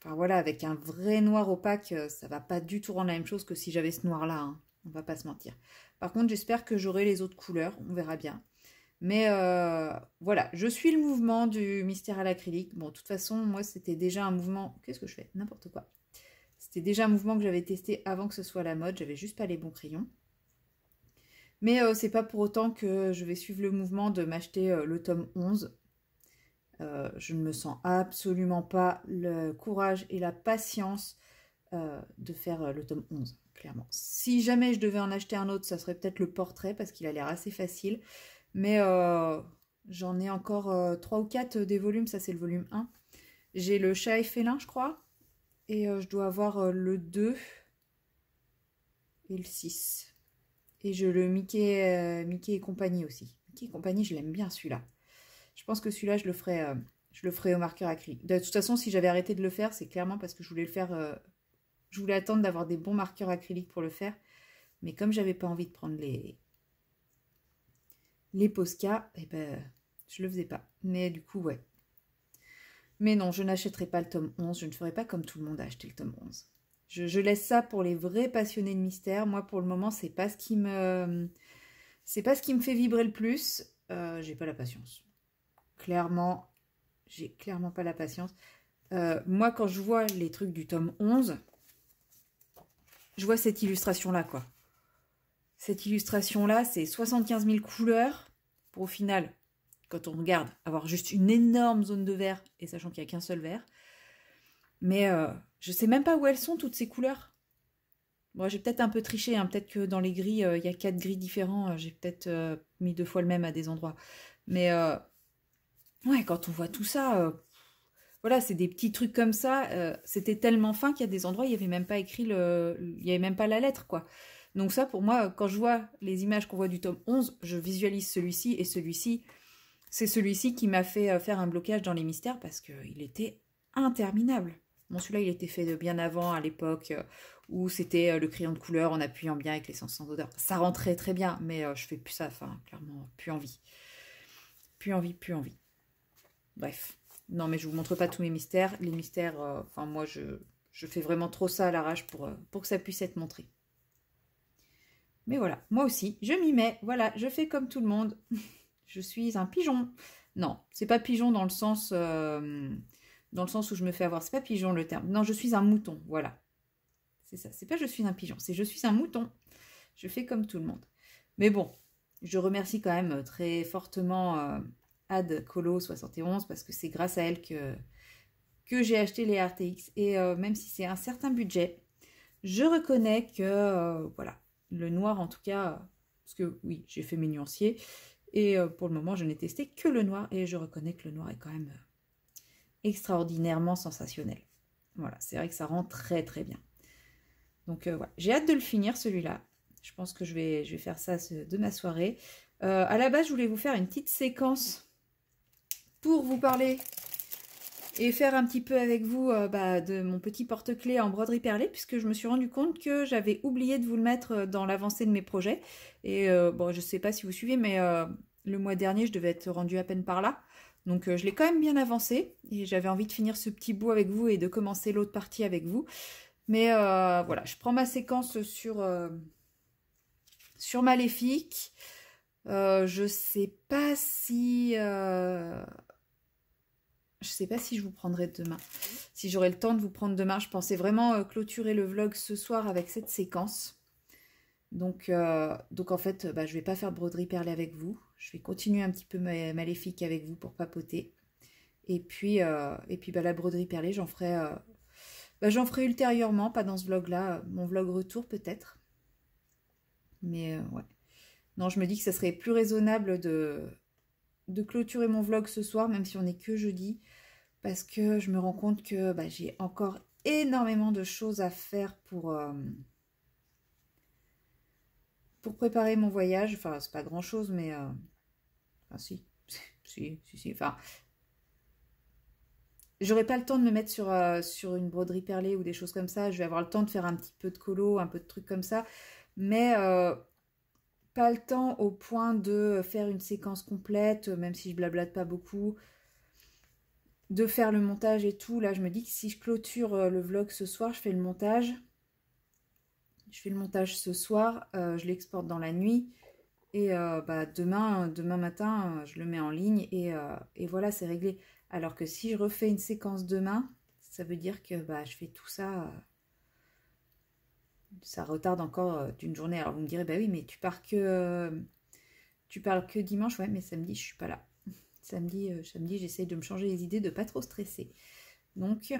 S1: Enfin voilà, avec un vrai noir opaque, ça va pas du tout rendre la même chose que si j'avais ce noir-là. Hein on va pas se mentir. Par contre, j'espère que j'aurai les autres couleurs, on verra bien. Mais euh, voilà, je suis le mouvement du mystère à l'acrylique. Bon, de toute façon, moi, c'était déjà un mouvement... Qu'est-ce que je fais N'importe quoi. C'était déjà un mouvement que j'avais testé avant que ce soit la mode. J'avais juste pas les bons crayons. Mais euh, c'est pas pour autant que je vais suivre le mouvement de m'acheter euh, le tome 11. je ne me sens absolument pas le courage et la patience de faire le tome 11 clairement. Si jamais je devais en acheter un autre, ça serait peut-être le portrait, parce qu'il a l'air assez facile. Mais euh, j'en ai encore euh, trois 3 ou 4 euh, des volumes, ça c'est le volume 1. J'ai le chat et félin, je crois. Et je dois avoir le 2 et le 6. Et je le Mickey, Mickey et compagnie aussi. Mickey et compagnie, je l'aime bien celui-là. Je pense que celui-là, je le ferai je le ferai au marqueur à cri. De toute façon, si j'avais arrêté de le faire, c'est clairement parce que je voulais le faire je voulais attendre d'avoir des bons marqueurs acryliques pour le faire. Mais comme j'avais pas envie de prendre les, les Posca, eh ben, je le faisais pas. Mais du coup, ouais. Mais non, je n'achèterai pas le tome 11. Je ne ferai pas comme tout le monde a acheté le tome 11. Je, laisse ça pour les vrais passionnés de mystère. Moi, pour le moment, c'est pas ce qui me... C'est pas ce qui me fait vibrer le plus. Euh, j'ai pas la patience. Clairement, j'ai clairement pas la patience. Euh, moi, quand je vois les trucs du tome 11, je vois cette illustration-là, quoi. Cette illustration-là, c'est 75 000 couleurs pour au final, quand on regarde, avoir juste une énorme zone de vert et sachant qu'il n'y a qu'un seul vert. Mais euh, je ne sais même pas où elles sont toutes ces couleurs. Moi, j'ai peut-être un peu triché, hein. peut-être que dans les gris, euh, il y a quatre gris différents, euh, j'ai peut-être mis deux fois le même à des endroits. Mais ouais, quand on voit tout ça, voilà, c'est des petits trucs comme ça. Euh, c'était tellement fin qu'il y a des endroits, il n'y avait même pas écrit le. Il y avait même pas la lettre, quoi. Donc, ça, pour moi, quand je vois les images qu'on voit du tome 11, je visualise celui-ci et celui-ci. C'est celui-ci qui m'a fait euh, faire un blocage dans les mystères parce qu'il était interminable. Bon, celui-là, il était fait de bien avant, à l'époque euh, où c'était le crayon de couleur en appuyant bien avec l'essence sans odeur. Ça rentrait très bien, mais je fais plus ça, enfin, clairement, plus envie. Plus envie, plus envie. Bref. Non, mais je vous montre pas tous mes mystères. Les mystères, euh, enfin moi, je, je, fais vraiment trop ça à l'arrache pour, euh, pour que ça puisse être montré. Mais voilà, moi aussi, je m'y mets. Voilà, je fais comme tout le monde. je suis un pigeon. Non, c'est pas pigeon dans le sens euh, dans le sens où je me fais avoir. C'est pas pigeon le terme. Non, je suis un mouton. Voilà, c'est ça. C'est pas je suis un pigeon. C'est je suis un mouton. Je fais comme tout le monde. Mais bon, je remercie quand même très fortement Ad Colo 71 parce que c'est grâce à elle que, que j'ai acheté les RTX. Et euh, même si c'est un certain budget, je reconnais que euh, voilà, le noir en tout cas, parce que oui, j'ai fait mes nuanciers. Et euh, pour le moment, je n'ai testé que le noir et je reconnais que le noir est quand même extraordinairement sensationnel. Voilà, c'est vrai que ça rend très très bien. Donc voilà, j'ai hâte de le finir celui-là. Je pense que je vais, je vais faire ça de ma soirée. à la base, je voulais vous faire une petite séquence pour vous parler et faire un petit peu avec vous euh, bah, de mon petit porte clé en broderie perlée puisque je me suis rendu compte que j'avais oublié de vous le mettre euh, dans l'avancée de mes projets. Et euh, bon, je sais pas si vous suivez, mais le mois dernier, je devais être rendue à peine par là. Donc je l'ai quand même bien avancé et j'avais envie de finir ce petit bout avec vous et de commencer l'autre partie avec vous. Mais voilà, je prends ma séquence sur, sur Maléfique. je sais pas si je ne sais pas si je vous prendrai demain. Si j'aurai le temps de vous prendre demain, je pensais vraiment euh, clôturer le vlog ce soir avec cette séquence. Donc, euh, donc en fait, bah, je ne vais pas faire broderie perlée avec vous. Je vais continuer un petit peu maléfique avec vous pour papoter. Et puis, euh, et puis bah, la broderie perlée, j'en ferai, bah, J'en ferai ultérieurement, pas dans ce vlog-là, mon vlog retour peut-être. Mais ouais. Non, je me dis que ça serait plus raisonnable de, de clôturer mon vlog ce soir, même si on n'est que jeudi, parce que je me rends compte que bah, j'ai encore énormément de choses à faire pour, euh, pour préparer mon voyage. Enfin, c'est pas grand chose, mais. Euh, enfin, si. si, si, si. Enfin. J'aurai pas le temps de me mettre sur, euh, sur une broderie perlée ou des choses comme ça. Je vais avoir le temps de faire un petit peu de colo, un peu de trucs comme ça. Mais le temps au point de faire une séquence complète, euh, même si je blablate pas beaucoup, de faire le montage et tout. Là, je me dis que si je clôture euh, le vlog ce soir, je fais le montage. Je fais le montage ce soir, euh, je l'exporte dans la nuit. Et bah, demain, demain matin, je le mets en ligne et, et voilà, c'est réglé. Alors que si je refais une séquence demain, ça veut dire que bah, je fais tout ça ça retarde encore euh, d'une journée. Alors vous me direz, bah oui, mais tu pars que, euh, tu parles que dimanche, ouais, mais samedi, je suis pas là. Samedi, euh, samedi j'essaye de me changer les idées, de pas trop stresser. Donc,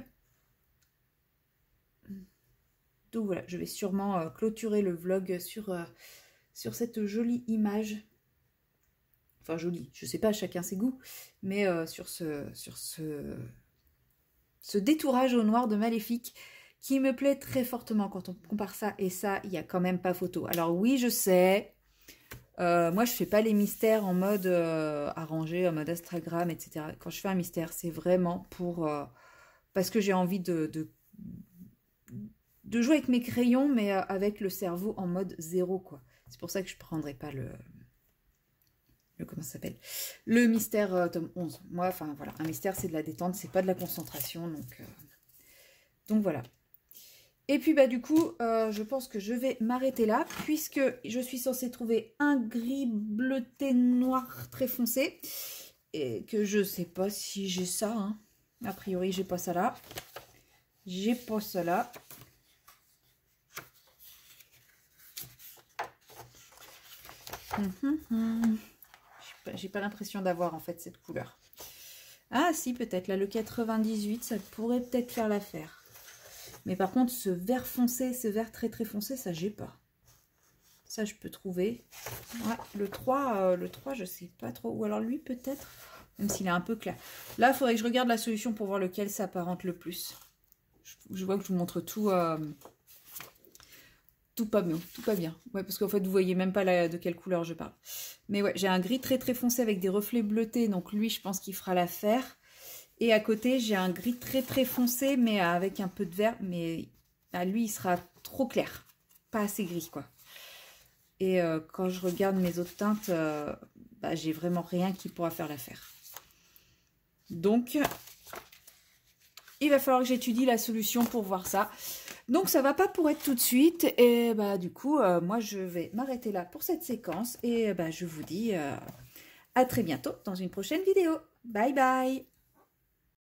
S1: donc voilà, je vais sûrement clôturer le vlog sur, sur cette jolie image. Enfin jolie, je sais pas, chacun ses goûts, mais sur ce, sur ce, ce détourage au noir de Maléfique qui me plaît très fortement. Quand on compare ça et ça, il n'y a quand même pas photo. Alors oui, je sais, euh, moi, je fais pas les mystères en mode euh, arrangé, en mode Instagram, etc. Quand je fais un mystère, c'est vraiment pour... Euh, parce que j'ai envie de, de, jouer avec mes crayons, mais avec le cerveau en mode zéro, quoi. C'est pour ça que je prendrai pas le... le comment ça s'appelle Le mystère tome 11. Moi, enfin, voilà, un mystère, c'est de la détente, c'est pas de la concentration, donc... donc, voilà. Et puis bah du coup, euh, je pense que je vais m'arrêter là, puisque je suis censée trouver un gris bleuté noir très foncé. Et que je sais pas si j'ai ça. Hein. A priori, j'ai pas ça là. J'ai pas ça là. Hum, hum, hum. J'ai pas, pas l'impression d'avoir en fait cette couleur. Ah si, peut-être là, le 98, ça pourrait peut-être faire l'affaire. Mais par contre, ce vert foncé, ce vert très très foncé, ça j'ai pas. Ça, je peux trouver. le 3, euh, le 3, je sais pas trop. Ou alors lui, peut-être, même s'il est un peu clair. Là, il faudrait que je regarde la solution pour voir lequel s'apparente le plus. Je, vois que je vous montre tout... Euh, tout pas bien, tout pas bien. Ouais, parce qu'en fait, vous voyez même pas de quelle couleur je parle. Mais ouais, j'ai un gris très très foncé avec des reflets bleutés. Donc lui, je pense qu'il fera l'affaire. Et à côté, j'ai un gris très très foncé, mais avec un peu de vert. Mais à lui, il sera trop clair. Pas assez gris, quoi. Et euh, quand je regarde mes autres teintes, euh, bah, j'ai vraiment rien qui pourra faire l'affaire. Donc, il va falloir que j'étudie la solution pour voir ça. Donc ça va pas pour être tout de suite et bah du coup euh, moi je vais m'arrêter là pour cette séquence et bah je vous dis à très bientôt dans une prochaine vidéo. Bye bye